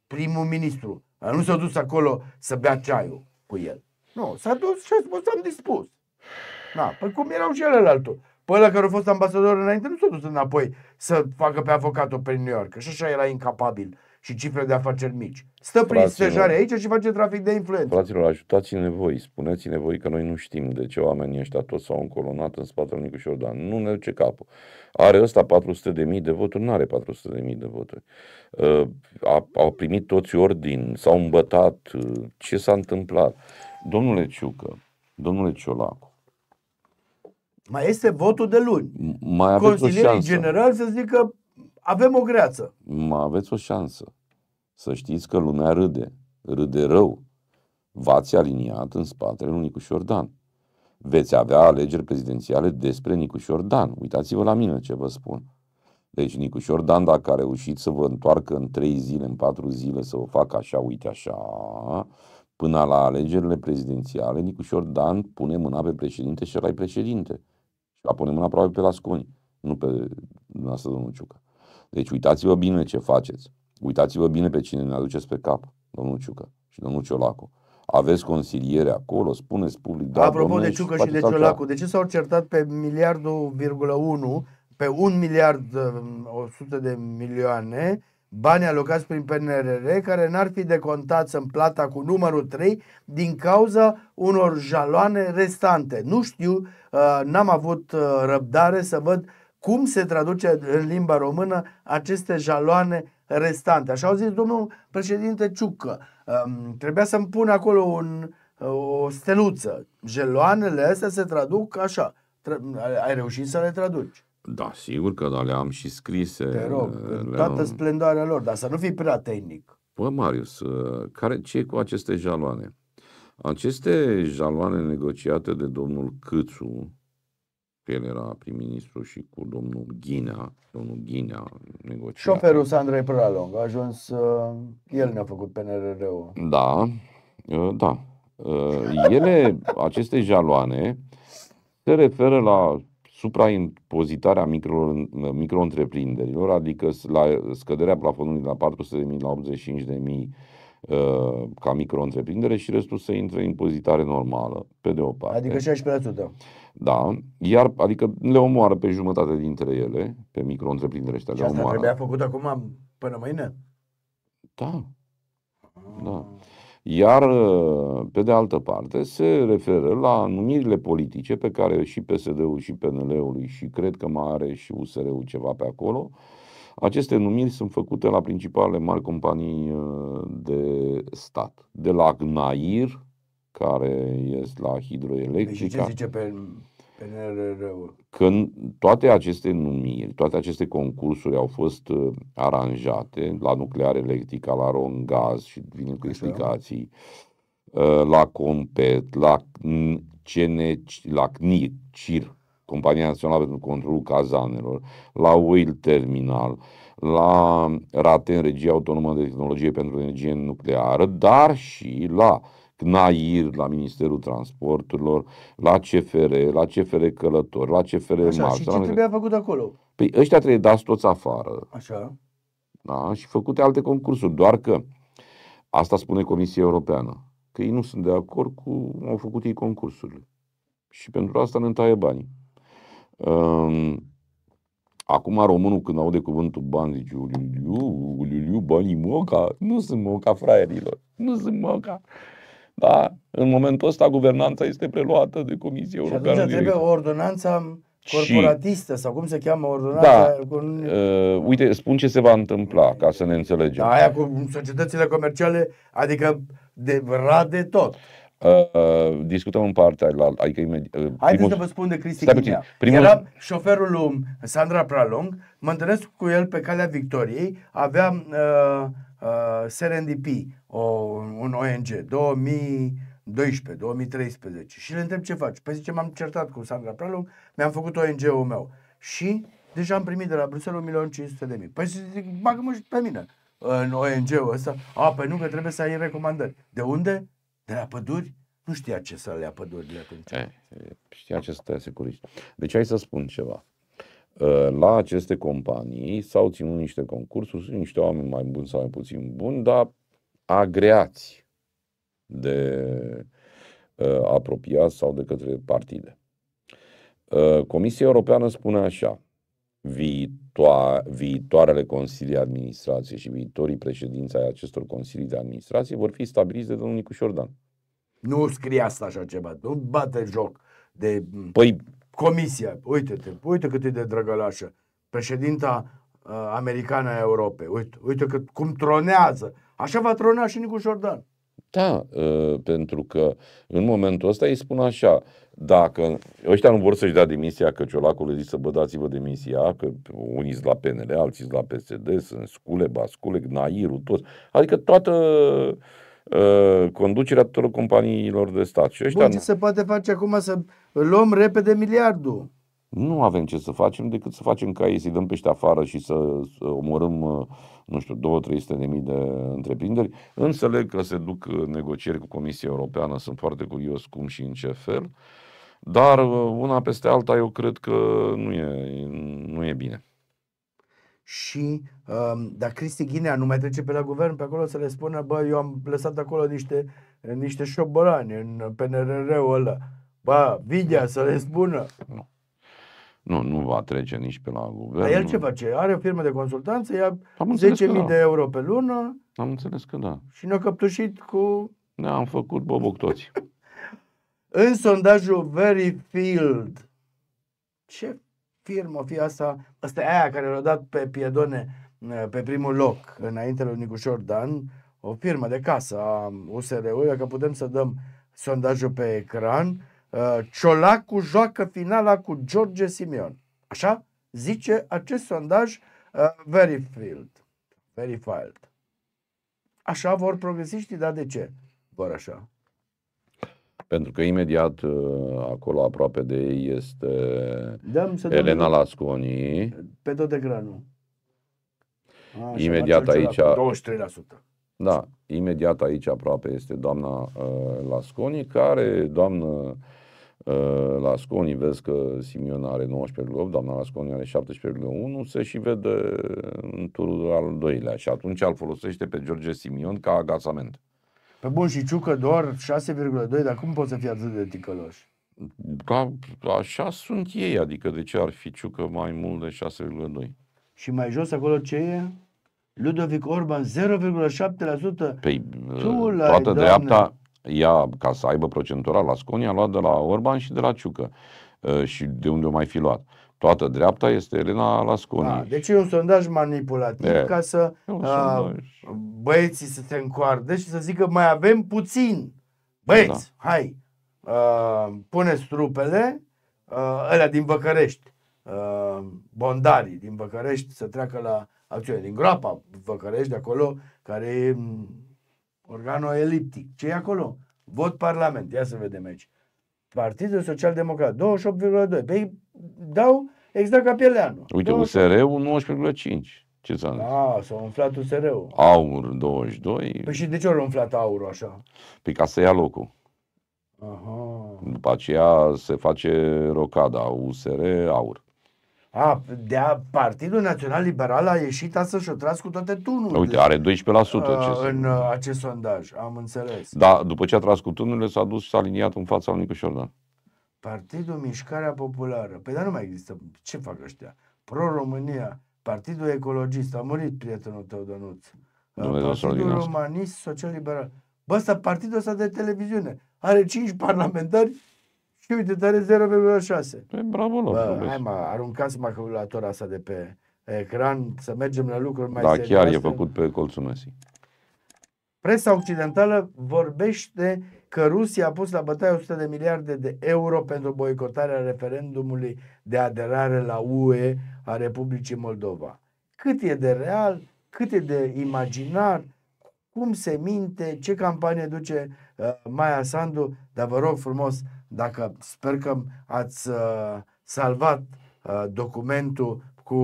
primul ministru. Nu s-a dus acolo să bea ceaiul cu el. Nu, s-a dus și a spus, am dispus. Da, păi cum erau și altul. Păi care a fost ambasador înainte nu s-a dus înapoi să facă pe avocatul pe New York. Și așa era incapabil și cifre de afaceri mici. Stă prin stejare aici și face trafic de influență. Fraților, ajutați-ne voi, spuneți-ne voi că noi nu știm de ce oamenii ăștia toți s-au încolonat în spatele unui Șordan. Nu ne duce capul. Are ăsta 400 de mii de voturi? Nu are 400 de mii de voturi. Uh, a, au primit toți ordini, s-au îmbătat. Uh, ce s-a întâmplat? Domnule Ciucă, domnule Ciolacu, mai este votul de luni. Mai aveți Consilierii generali să zică avem o greață. Mă aveți o șansă. Să știți că lumea râde. Râde rău. V-ați aliniat în spatele lui Nicușor Dan. Veți avea alegeri prezidențiale despre Nicușor Dan. Uitați-vă la mine ce vă spun. Deci Nicușor Dan, dacă a reușit să vă întoarcă în trei zile, în patru zile, să o facă așa, uite așa, până la alegerile prezidențiale, Nicușor Dan pune mâna pe președinte și ăla președinte. Și a pune mâna aproape pe Lasconi, nu pe dumneavoastră, domnul Ciucă. Deci uitați-vă bine ce faceți. Uitați-vă bine pe cine ne aduceți pe cap, domnul Ciucă și domnul Ciolacu. Aveți consiliere acolo, spuneți public. Da, Apropo domnule, de Ciucă și, și de Ciolacu, de ce s-au certat pe miliardul, 1, pe un miliard 100 um, de milioane bani alocați prin PNRR care n-ar fi decontați în plata cu numărul 3 din cauza unor jaloane restante. Nu știu, uh, n-am avut uh, răbdare să văd cum se traduce în limba română aceste jaloane restante. Așa au zis domnul președinte Ciucă. Um, trebuia să-mi pun acolo un, o steluță. Jaloanele astea se traduc așa. Ai reușit să le traduci? Da, sigur că da, le-am și scrise. Te rog, le-am... toată splendoarea lor, dar să nu fii prea tehnic. Bă, Marius, uh, care, ce e cu aceste jaloane? Aceste jaloane negociate de domnul Câțu, că el era prim-ministru și cu domnul Ghinea, domnul Ghinea negociat. Șoferul Sandrei Pralong a ajuns, uh, el ne-a făcut PNRR-ul. Da, uh, da. Uh, ele, aceste jaloane, se referă la supraimpozitarea micro, micro adică la scăderea plafonului de la 400.000 la 85.000 Uh, ca micro-întreprindere și restul să intre în impozitare normală, pe de o parte. Adică 16%. Da, iar adică le omoară pe jumătate dintre ele, pe micro-întreprindere ăștia și le asta omoară. trebuia făcut acum până mâine? Da, ah. da. Iar, uh, pe de altă parte, se referă la numirile politice pe care și PSD-ul și PNL-ul și cred că mai are și USR-ul ceva pe acolo, uh, aceste numiri sunt făcute la principalele mari companii uh, de stat. De la Gnair, care este la deci hidroelectrica. Deci ce zice pe PNRR-ul? Când toate aceste numiri, toate aceste concursuri au fost uh, aranjate, la nuclear electrica, la Rongaz și vin cu explicații, uh, la Compet, la CNC, la CNIR, CIR, Compania Națională pentru Controlul Cazanelor, la Oil Terminal, la rate în Regia Autonomă de Tehnologie pentru Energie Nucleară, dar și la CNAIR, la Ministerul Transporturilor, la CFR, la CFR Călători, la CFR Așa, Mars. Și ce trebuia făcut acolo? Păi ăștia trebuie dați toți afară. Așa. Da? Și făcute alte concursuri, doar că asta spune Comisia Europeană, că ei nu sunt de acord cu au făcut ei concursurile. Și pentru asta ne taie banii. Acum românul când aude cuvântul bani zice uliuliu, uliuliu, banii moca. Nu sunt moca fraierilor, nu sunt moca. Da, în momentul ăsta guvernanța este preluată de Comisia Europeană. Și atunci trebuie o ordonanță corporatistă și, sau cum se cheamă ordonanța? Da, cu... uh, uite, spun ce se va întâmpla ca să ne înțelegem. Da, aia cu societățile comerciale, adică de rade tot. Uh, discutăm în partea la, adică imedi- uh, Haideți primul, să vă spun de Cristi Ghinea. Primul... Era șoferul lui Sandra Pralong, mă întâlnesc cu el pe calea Victoriei, aveam uh, uh, SRNDP, o, un ONG, 2000, 2012, 2013 și le întreb ce faci. Păi zice, m-am certat cu Sandra Pralong. mi-am făcut ONG-ul meu și deja am primit de la Bruxelles 1.500.000. Păi zic, bagă-mă și pe mine în ONG-ul ăsta. A, păi nu, că trebuie să ai recomandări. De unde? De la păduri? Nu știa ce să le ia pădurile atunci. E, eh, știa ce să tăia securiști. Deci hai să spun ceva. Eh, la aceste companii s-au ținut niște concursuri, niște oameni mai buni sau mai puțin buni, dar agreați de uh, apropiați sau de către partide. Uh, Comisia Europeană spune așa, viitor viitoarele consilii de administrație și viitorii președinți ai acestor consilii de administrație vor fi stabiliți de domnul Nicu Șordan. Nu scrie asta așa ceva, nu bate joc de mm, păi... comisia. Uite-te, uite cât e de drăgălașă. Președinta uh, americană a Europei, uite, uite cât, cum tronează. Așa va tronea și Nicu Șordan. Da, ă, pentru că în momentul ăsta îi spun așa, dacă ăștia nu vor să-și dea demisia, că Ciolacul le zice să bă dați-vă demisia, că unii sunt la PNL, alții sunt la PSD, sunt Scule, Bascule, Nairu, toți. Adică toată uh, conducerea tuturor companiilor de stat. Și ăștia Bun, ce se poate face acum să luăm repede miliardul? Nu avem ce să facem decât să facem ca ei să-i dăm pește afară și să, să omorâm, uh, nu știu, 200 300 de mii de întreprinderi. Înțeleg că se duc uh, negocieri cu Comisia Europeană, sunt foarte curios cum și în ce fel, dar uh, una peste alta eu cred că nu e, nu e bine și um, dar Cristi Ghinea nu mai trece pe la guvern pe acolo să le spună, bă, eu am lăsat acolo niște, niște șoborani în PNRR-ul ăla. Ba, Vidia să le spună. Nu. Nu, nu va trece nici pe la guvern. Dar el ce face? Are o firmă de consultanță, ia 10.000 da. de euro pe lună. Am înțeles că da. Și ne-a căptușit cu... ne am făcut boboc toți. În sondajul Field, ce firmă fi asta? Asta e aia care l-a dat pe Piedone eh, pe primul loc, înainte lui Nicușor Dan, o firmă de casă a USR-ului, că putem să dăm sondajul pe ecran Uh, Ciolacu joacă finala cu George Simion. Așa zice acest sondaj uh, Verifield. Verifield. Așa vor progresiști, dar de ce vor așa? Pentru că imediat uh, acolo aproape de ei este dăm, să Elena dăm, Lasconi. Pe tot granul. A, imediat aici... 23%. Da, imediat aici aproape este doamna uh, Lasconi, care, doamnă uh, Uh, la Sconi, vezi că Simion are 19,8, doamna Sconi are 17,1, se și vede în turul al doilea și atunci îl folosește pe George Simion ca agasament. Pe bun, și Ciucă doar 6,2, dar cum poți să fii atât de ticăloși? Ca, așa sunt ei, adică de ce ar fi Ciucă mai mult de 6,2? Și mai jos acolo ce e? Ludovic Orban 0,7%. Păi, uh, toată doamne. dreapta, ea, ca să aibă procentual la Sconi, a luat de la Orban și de la Ciucă ă, și de unde o mai fi luat. Toată dreapta este Elena Lasconi. Da, deci e un sondaj manipulativ e, ca să ă, a, băieții să se încoarde și să zică mai avem puțin. Băieți, da. hai, a, ă, puneți trupele, a, din Băcărești, a, bondarii din Băcărești să treacă la acțiune. Din groapa Băcărești, de acolo, care e organoeliptic. ce e acolo? Vot Parlament. Ia să vedem aici. Partidul Social Democrat, 28,2. Păi dau exact ca Pieleanu. Uite, USR-ul 19,5. Ce s-a Da, s-a umflat USR-ul. Aur 22. Păi și de ce au umflat aurul așa? Păi ca să ia locul. Aha. După aceea se face rocada USR aur. A, de-a Partidul Național Liberal a ieșit astăzi și-o tras cu toate tunurile. Uite, are 12% acest... în uh, acest sondaj, am înțeles. Da, după ce a tras cu tunurile, s-a dus și s-a aliniat în fața lui Nicu Șordan. Partidul Mișcarea Populară. Păi dar nu mai există. Ce fac ăștia? Pro-România, Partidul Ecologist, a murit prietenul tău, Dănuț. Uh, partidul Romanist Social Liberal. Bă, ăsta partidul ăsta de televiziune are 5 parlamentari și uite, dar 0,6. Păi, bravo, la Bă, hai mă, aruncați mă calculatora asta de pe ecran, să mergem la lucruri mai da, serioase. Da, chiar e făcut pe colțul măsii. Presa occidentală vorbește că Rusia a pus la bătaie 100 de miliarde de euro pentru boicotarea referendumului de aderare la UE a Republicii Moldova. Cât e de real, cât e de imaginar, cum se minte, ce campanie duce uh, Maia Sandu, dar vă rog frumos, dacă sper că ați uh, salvat uh, documentul cu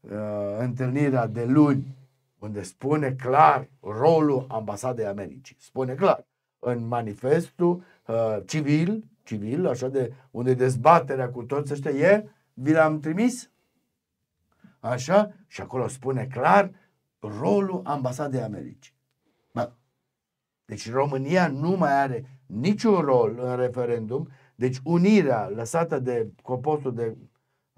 uh, întâlnirea de luni, unde spune clar rolul ambasadei Americii. Spune clar în manifestul uh, civil, civil, așa de unde dezbaterea cu toți ăștia e, vi l-am trimis. Așa? Și acolo spune clar rolul ambasadei Americii. Deci România nu mai are niciun rol în referendum, deci unirea lăsată de compostul de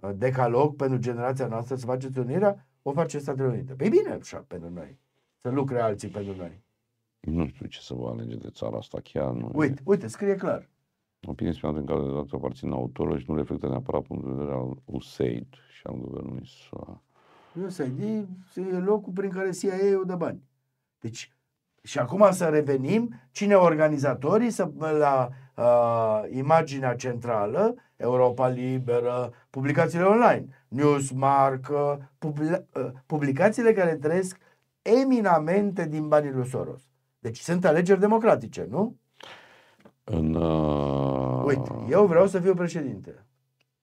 uh, decalog pentru generația noastră să faceți unirea, o face Statele Unite. Păi bine, așa, pentru noi. Să lucre alții pentru noi. Nu știu ce să vă alege de țara asta, chiar nu. Uite, e... uite, scrie clar. Opinia spunea în care de dată aparțin autorul și nu reflectă neapărat punctul de vedere al USAID și al guvernului SUA. USAID e locul prin care CIA-ul dă bani. Deci, și acum să revenim, cine organizatorii să, la uh, imaginea centrală, Europa Liberă, publicațiile online, Newsmark, uh, publicațiile care trăiesc eminamente din banii lui Soros. Deci sunt alegeri democratice, nu? În, uh... Uite, eu vreau să fiu președinte.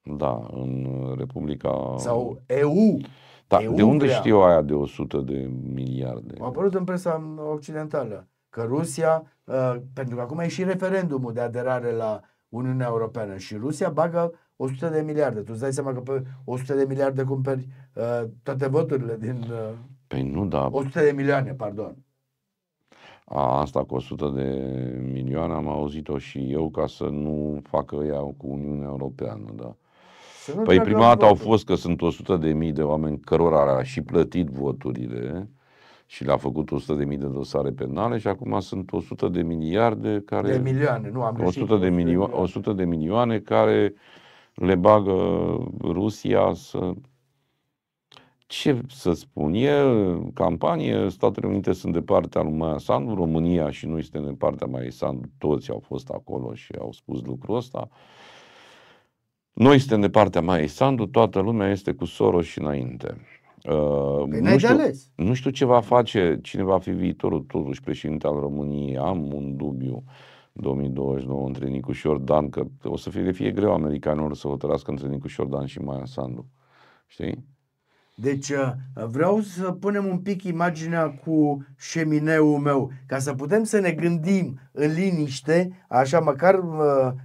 Da, în Republica... Sau EU da, de, de unde știu aia de 100 de miliarde? A apărut în presa occidentală că Rusia, ă, pentru că acum e și referendumul de aderare la Uniunea Europeană și Rusia bagă 100 de miliarde. Tu îți dai seama că pe 100 de miliarde cumperi uh, toate voturile din... Uh, păi nu, da. 100 de milioane, pardon. A, asta cu 100 de milioane am auzit-o și eu ca să nu facă ea cu Uniunea Europeană, da. Păi prima dată au fost că sunt 100 de mii de oameni cărora a și plătit voturile și le-a făcut 100 de mii de dosare penale și acum sunt 100 de miliarde care... De milioane, nu am găsit. 100 de, milio- 100 de milioane care le bagă Rusia să... Ce să spun? E campanie, Statele Unite sunt de partea lui Maia Sandu, România și noi suntem de partea Maia Sandu, toți au fost acolo și au spus lucrul ăsta. Uh, noi suntem de partea mai Sandu, toată lumea este cu Soros și înainte. Uh, păi nu, știu, ales. nu știu ce va face, cine va fi viitorul totuși președinte al României. Am un dubiu 2029 între Nicu și Ordan, că o să fie de fie greu americanilor să hotărască între Nicu și Ordan și Maia Sandu. Știi? Deci uh, vreau să punem un pic imaginea cu șemineul meu, ca să putem să ne gândim în liniște, așa măcar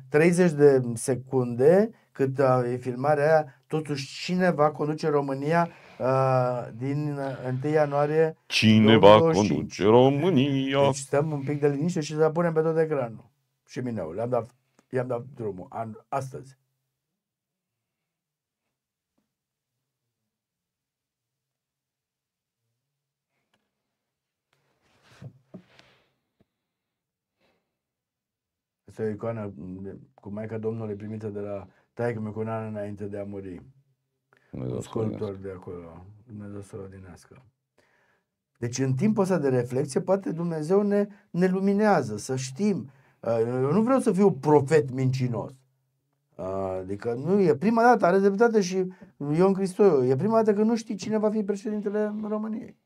30 uh, de secunde, cât uh, e filmarea aia, totuși cine va conduce România uh, din 1 ianuarie Cine va conduce România? Deci stăm un pic de liniște și să punem pe tot ecranul. Și mine, le-am dat, i-am dat drumul an, astăzi. Este o icoană mm, cu Maica Domnului primită de la taică mi cu un an înainte de a muri. Dumnezeu un sculptor de acolo. Dumnezeu să-l odinească. Deci în timpul ăsta de reflexie poate Dumnezeu ne, ne luminează, să știm. Uh, eu nu vreau să fiu profet mincinos. Uh, adică nu e prima dată, are dreptate și Ion Cristoiu, e prima dată că nu știi cine va fi președintele României.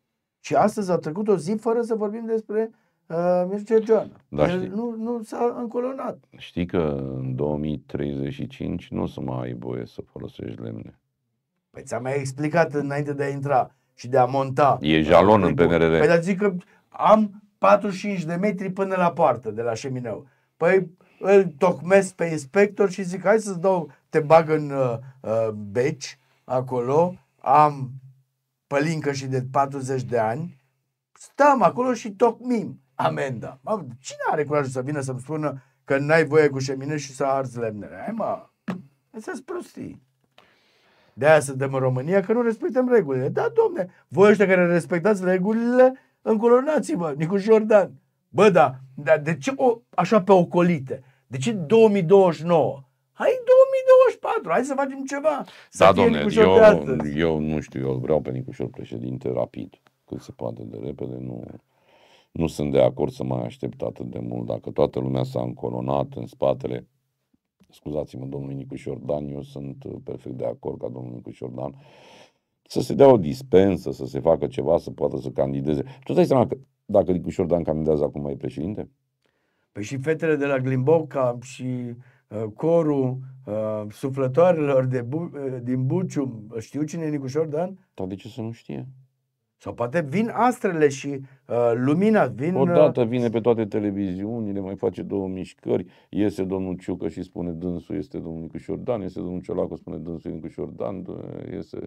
Și astăzi a trecut o zi fără să vorbim despre Uh, Mircea Joana. Da, El știi. nu, nu s-a încolonat. Știi că în 2035 nu o să mai ai voie să folosești lemne. Păi ți-am mai explicat înainte de a intra și de a monta. E jalon în PNRR. Păi, păi dar zic că am 45 de metri până la poartă de la șemineu. Păi îl tocmesc pe inspector și zic hai să-ți dau, te bag în uh, uh beci acolo, am pălincă și de 40 de ani, stăm acolo și tocmim amenda. Mă, cine are curajul să vină să-mi spună că n-ai voie cu șemine și să arzi lemnele? Hai mă, să prostii. De aia suntem în România că nu respectăm regulile. Da, domne, voi ăștia care respectați regulile, încolonați-vă, Nicu Jordan. Bă, da, dar de ce o, așa pe ocolite? De ce 2029? Hai 2024, hai să facem ceva. Să da, domne, eu, eu nu știu, eu vreau pe Nicușor președinte rapid, cât se poate de repede, nu... Nu sunt de acord să mai aștept atât de mult. Dacă toată lumea s-a încolonat în spatele, scuzați-mă, domnului Nicușor Dan, eu sunt perfect de acord ca domnul Nicușor Dan, să se dea o dispensă, să se facă ceva, să poată să candideze. Tu dai seama că dacă Nicușor Dan candidează acum mai președinte? Păi și fetele de la Glimboca și uh, corul uh, suflătoarelor de bu- uh, din Buciu, știu cine e Nicușor Dan? Dar de ce să nu știe? Sau poate vin astrele și uh, lumina, vin... Odată uh, vine pe toate televiziunile, mai face două mișcări, iese domnul Ciucă și spune dânsul este domnul Nicușor Dan, iese domnul Ciolacu, spune dânsul Nicușor Dan, iese...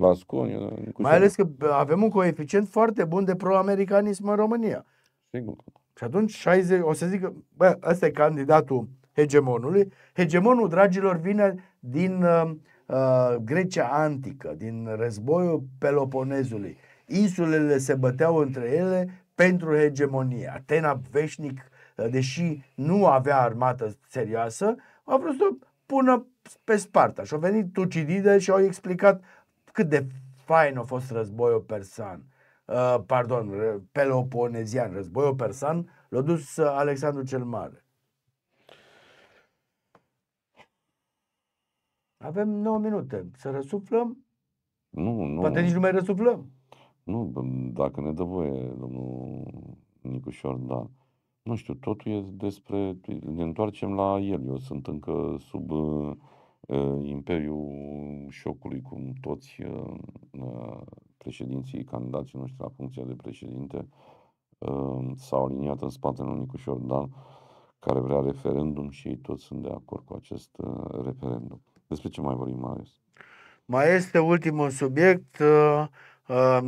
Lasconi. Mai ales că avem un coeficient foarte bun de pro-americanism în România. Sigur. Și atunci 60, o să zic că bă, ăsta e candidatul hegemonului. Hegemonul, dragilor, vine din uh, uh Grecia antică, din războiul Peloponezului. Insulele se băteau între ele pentru hegemonie. Atena veșnic, uh, deși nu avea armată serioasă, a vrut să pună pe Sparta. Și au venit Tucidide și au explicat cât de fain a fost războiul persan. Uh, pardon, peloponezian, războiul persan, l-a dus uh, Alexandru cel Mare. Avem 9 minute. Să răsuflăm? Nu, nu. Poate nici nu mai răsuflăm. Nu, dacă ne dă voie, domnul Nicușor, da. Nu știu, totul e despre... Ne întoarcem la el. Eu sunt încă sub uh, uh imperiul șocului, cum toți uh, președinții, candidații noștri la funcția de președinte, uh, s-au aliniat în spatele lui Nicușor da, care vrea referendum și ei toți sunt de acord cu acest uh, referendum. Despre ce mai vorbim, Marius? Mai este ultimul subiect. Uh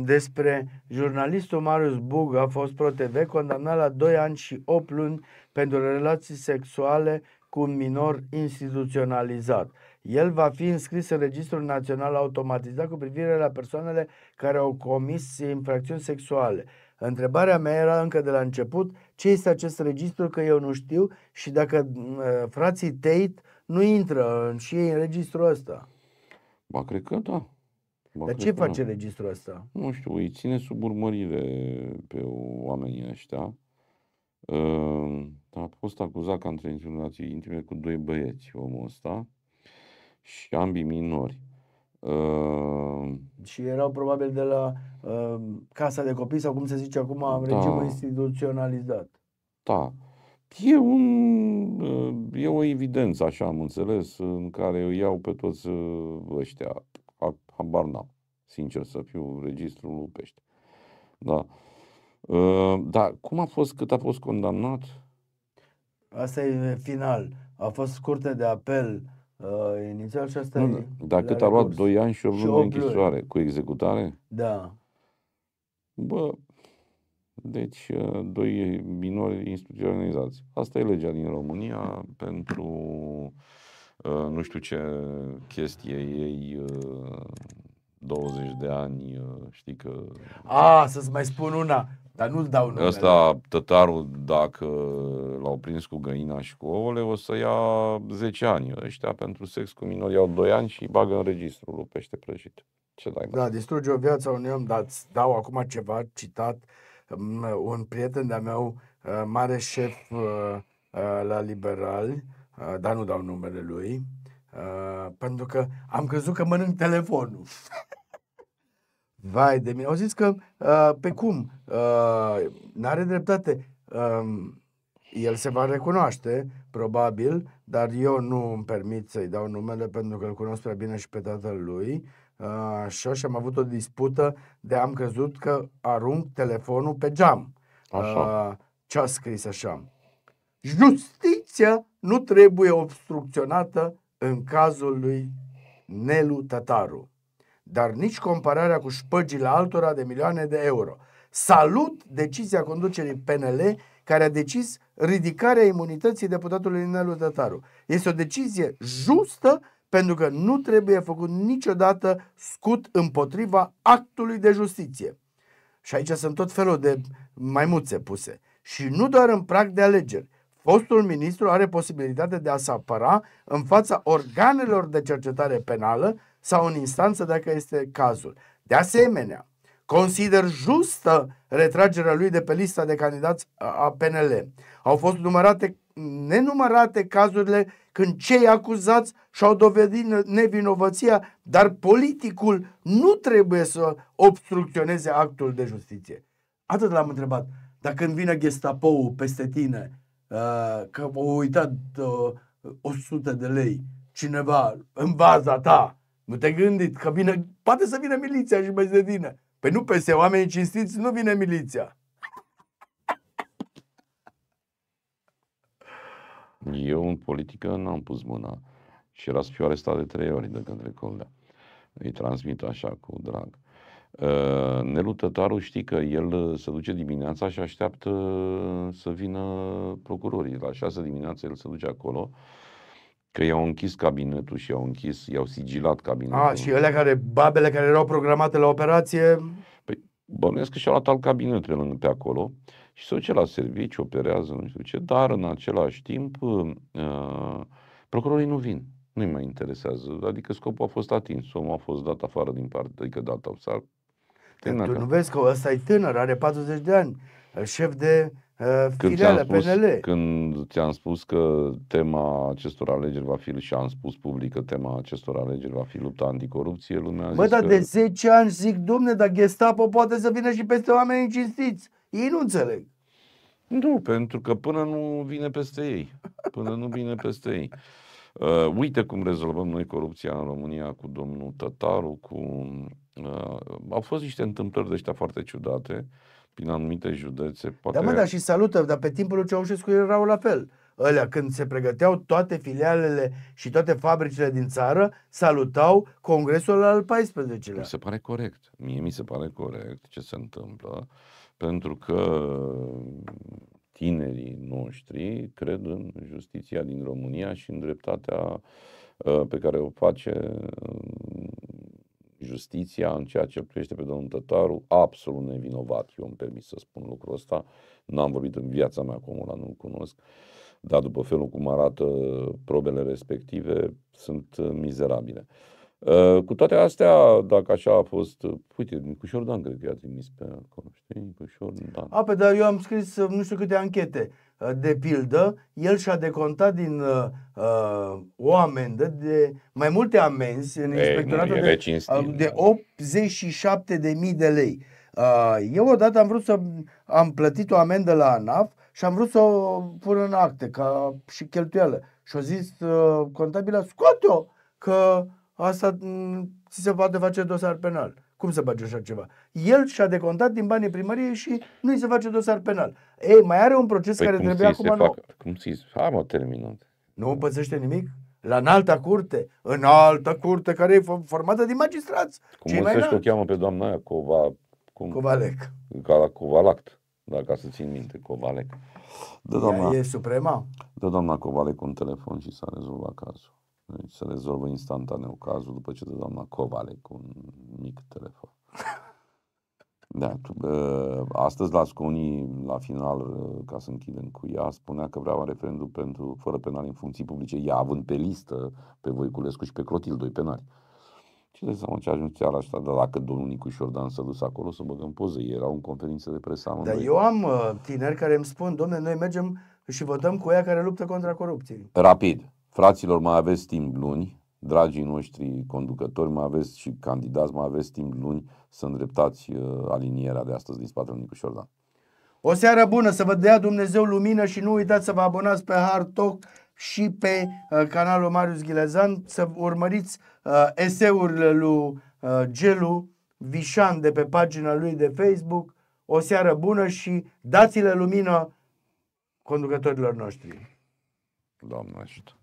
despre jurnalistul Marius Bug a fost ProTV condamnat la 2 ani și 8 luni pentru relații sexuale cu un minor instituționalizat. El va fi înscris în Registrul Național Automatizat cu privire la persoanele care au comis infracțiuni sexuale. Întrebarea mea era încă de la început ce este acest registru, că eu nu știu și dacă frații Tate nu intră și ei în registrul ăsta. Ba, cred că da. Bă, Dar ce face nu. registrul ăsta? Nu știu, îi ține sub urmărire pe oamenii ăștia. Uh, a fost acuzat că între întâlnit în relații intime cu doi băieți, omul ăsta, și ambii minori. Uh, și erau probabil de la uh, casa de copii sau cum se zice acum, da, regimul instituționalizat. Da. E, un, uh, e o evidență, așa am înțeles, în care îi iau pe toți ă, ăștia habar n-am, sincer să fiu, registrul lui Pește. Da. Uh, dar cum a fost, cât a fost condamnat? Asta e final. A fost curte de apel uh, inițial și asta nu, e... Dar cât a luat 2 ani și o lună închisoare cu executare? Da. Bă, deci uh, doi minori instituționalizați. Asta e legea din România pentru Uh, nu știu ce chestie ei 20 uh, de ani, uh, știi că... A, să-ți mai spun una, dar nu-l dau numele. Ăsta, tătarul, dacă l-au prins cu găina și cu ouăle, o să ia 10 ani. Ăștia pentru sex cu minori iau 2 ani și bagă în registru lui pește prăjit. Ce dai? Da, distruge o viață unui om, dar îți dau acum ceva citat. Mm, un prieten de-a meu, mare șef la liberali, Uh, dar nu dau numele lui, uh, pentru că am crezut că mănânc telefonul. Vai de mine, au zis că uh, pe cum, n-are dreptate, um, el se va recunoaște, probabil, dar eu nu îmi permit să-i dau numele pentru că îl cunosc prea bine și pe tatăl lui. Uh, și așa am avut o dispută de am crezut că arunc telefonul pe geam. Așa. Uh, ce a scris așa? Justiția nu trebuie obstrucționată în cazul lui Nelu Tătaru. Dar nici compararea cu șpăgile altora de milioane de euro. Salut decizia conducerii PNL care a decis ridicarea imunității deputatului Nelu Tătaru. Este o decizie justă pentru că nu trebuie făcut niciodată scut împotriva actului de justiție. Și aici sunt tot felul de maimuțe puse. Și nu doar în prag de alegeri, fostul ministru are posibilitatea de a se apăra în fața organelor de cercetare penală sau în instanță dacă este cazul. De asemenea, consider justă retragerea lui de pe lista de candidați a PNL. Au fost numărate nenumărate cazurile când cei acuzați și-au dovedit nevinovăția, dar politicul nu trebuie să obstrucționeze actul de justiție. Atât l-am întrebat. Dacă când vine Gestapo, peste tine, Eh, că a uitat 100 eh, de lei cineva în baza ta, nu te gândit că vine, poate să vină miliția și mai de tine. Păi nu peste oamenii cinstiți nu vine miliția. Eu în politică n-am pus mâna și era să fiu arestat de trei ori de către Coldea. Îi transmit așa cu drag. Ă, Nelu Tătaru știi că el ă, se duce dimineața și așteaptă ă, să vină procurorii. La 6 dimineața el se duce acolo că i-au închis cabinetul și i-au închis, i-au sigilat cabinetul. A, și ele care, babele care erau programate la operație? Păi bănuiesc că și-au luat alt cabinet pe, pe acolo și se duce la serviciu, operează, nu știu ce, dar în același timp uh, procurorii nu vin. Nu-i mai interesează. Adică scopul a fost atins, omul a fost dat afară din parte, adică dat, afară, Tânăr, tu nu da. vezi că ăsta e tânăr, are 40 de ani, șef de uh, filială PNL. Când ți-am spus că tema acestor alegeri va fi, și am spus public că tema acestor alegeri va fi lupta anticorupție, lumea a Bă, dar că... de 10 ani zic, domne, dar Gestapo poate să vină și peste oameni cinstiți. Ei nu înțeleg. Nu, pentru că până nu vine peste ei. Până nu vine peste ei. Uh, uite cum rezolvăm noi corupția în România cu domnul Tătaru, cu Uh, au fost niște întâmplări de ăștia foarte ciudate prin anumite județe. Poate... Da, mă, dar și salută, dar pe timpul lui Ceaușescu erau la fel. Ălea, când se pregăteau toate filialele și toate fabricile din țară, salutau congresul al 14-lea. Mi se pare corect. Mie mi se pare corect ce se întâmplă, pentru că tinerii noștri cred în justiția din România și în dreptatea uh, pe care o face uh, justiția în ceea ce privește pe domnul Tătaru, absolut nevinovat, eu îmi permis să spun lucrul ăsta, n-am vorbit în viața mea cu omul nu-l cunosc, dar după felul cum arată probele respective, sunt uh, mizerabile. Uh, cu toate astea, dacă așa a fost, uh, uite, Nicușor Dan cred că i-a trimis pe acolo, știi? Nicușor Dan. A, pe dar eu am scris nu știu câte anchete. Eh, de pildă, el și-a decontat din uh, eh, eh, o amendă de mai multe amenzi în inspectoratul de, de 87.000 da. de lei. Uh, eu odată am vrut să am plătit o amendă la ANAF și am vrut să o pun în acte ca și cheltuială. Și-a zis uh, contabila, scoate-o, că asta mm, ți se poate face dosar penal. Cum să bagi așa ceva? El și-a decontat din banii primăriei și nu i se face dosar penal. Ei, mai are un proces păi care trebuie acum nu. Cum să-i Hai mă, terminat. Nu păzește nimic? La înalta curte, în altă curte care e formată din magistrați. Cum cei mai că o cheamă pe doamna aia, Cova, cum? Covalec. Ca la Covalact, dacă să țin minte, Covalec. Da, doamna, e suprema? Da, doamna Covalec un telefon și s-a rezolvat cazul. Deci se rezolvă instantaneu cazul după ce de doamna Covale cu un mic telefon. Da, astăzi la Sconii, la final, ca să închidem cu ea, spunea că vrea un referendum pentru, fără penal în funcții publice, ea având pe listă pe Voiculescu și pe Clotil, doi penali. Ce de seama ce ajuns țara asta, dar dacă domnul Nicu Dan s-a dus acolo să băgăm poze, erau în conferință de presă amândoi. Dar eu am uh, tineri care îmi spun, domne, noi mergem și votăm cu ea care luptă contra corupției. Rapid. Fraților, mai aveți timp luni, dragii noștri conducători, mai aveți și candidați, mai aveți timp luni să îndreptați uh, alinierea de astăzi din spatele Nicu Șordan. O seară bună, să vă dea Dumnezeu lumină și nu uitați să vă abonați pe Hard Talk și pe uh, canalul Marius Ghilezan, să urmăriți uh, eseurile lui Gelu Vișan de pe pagina lui de Facebook. O seară bună și dați-le lumină conducătorilor noștri. Doamne ajută!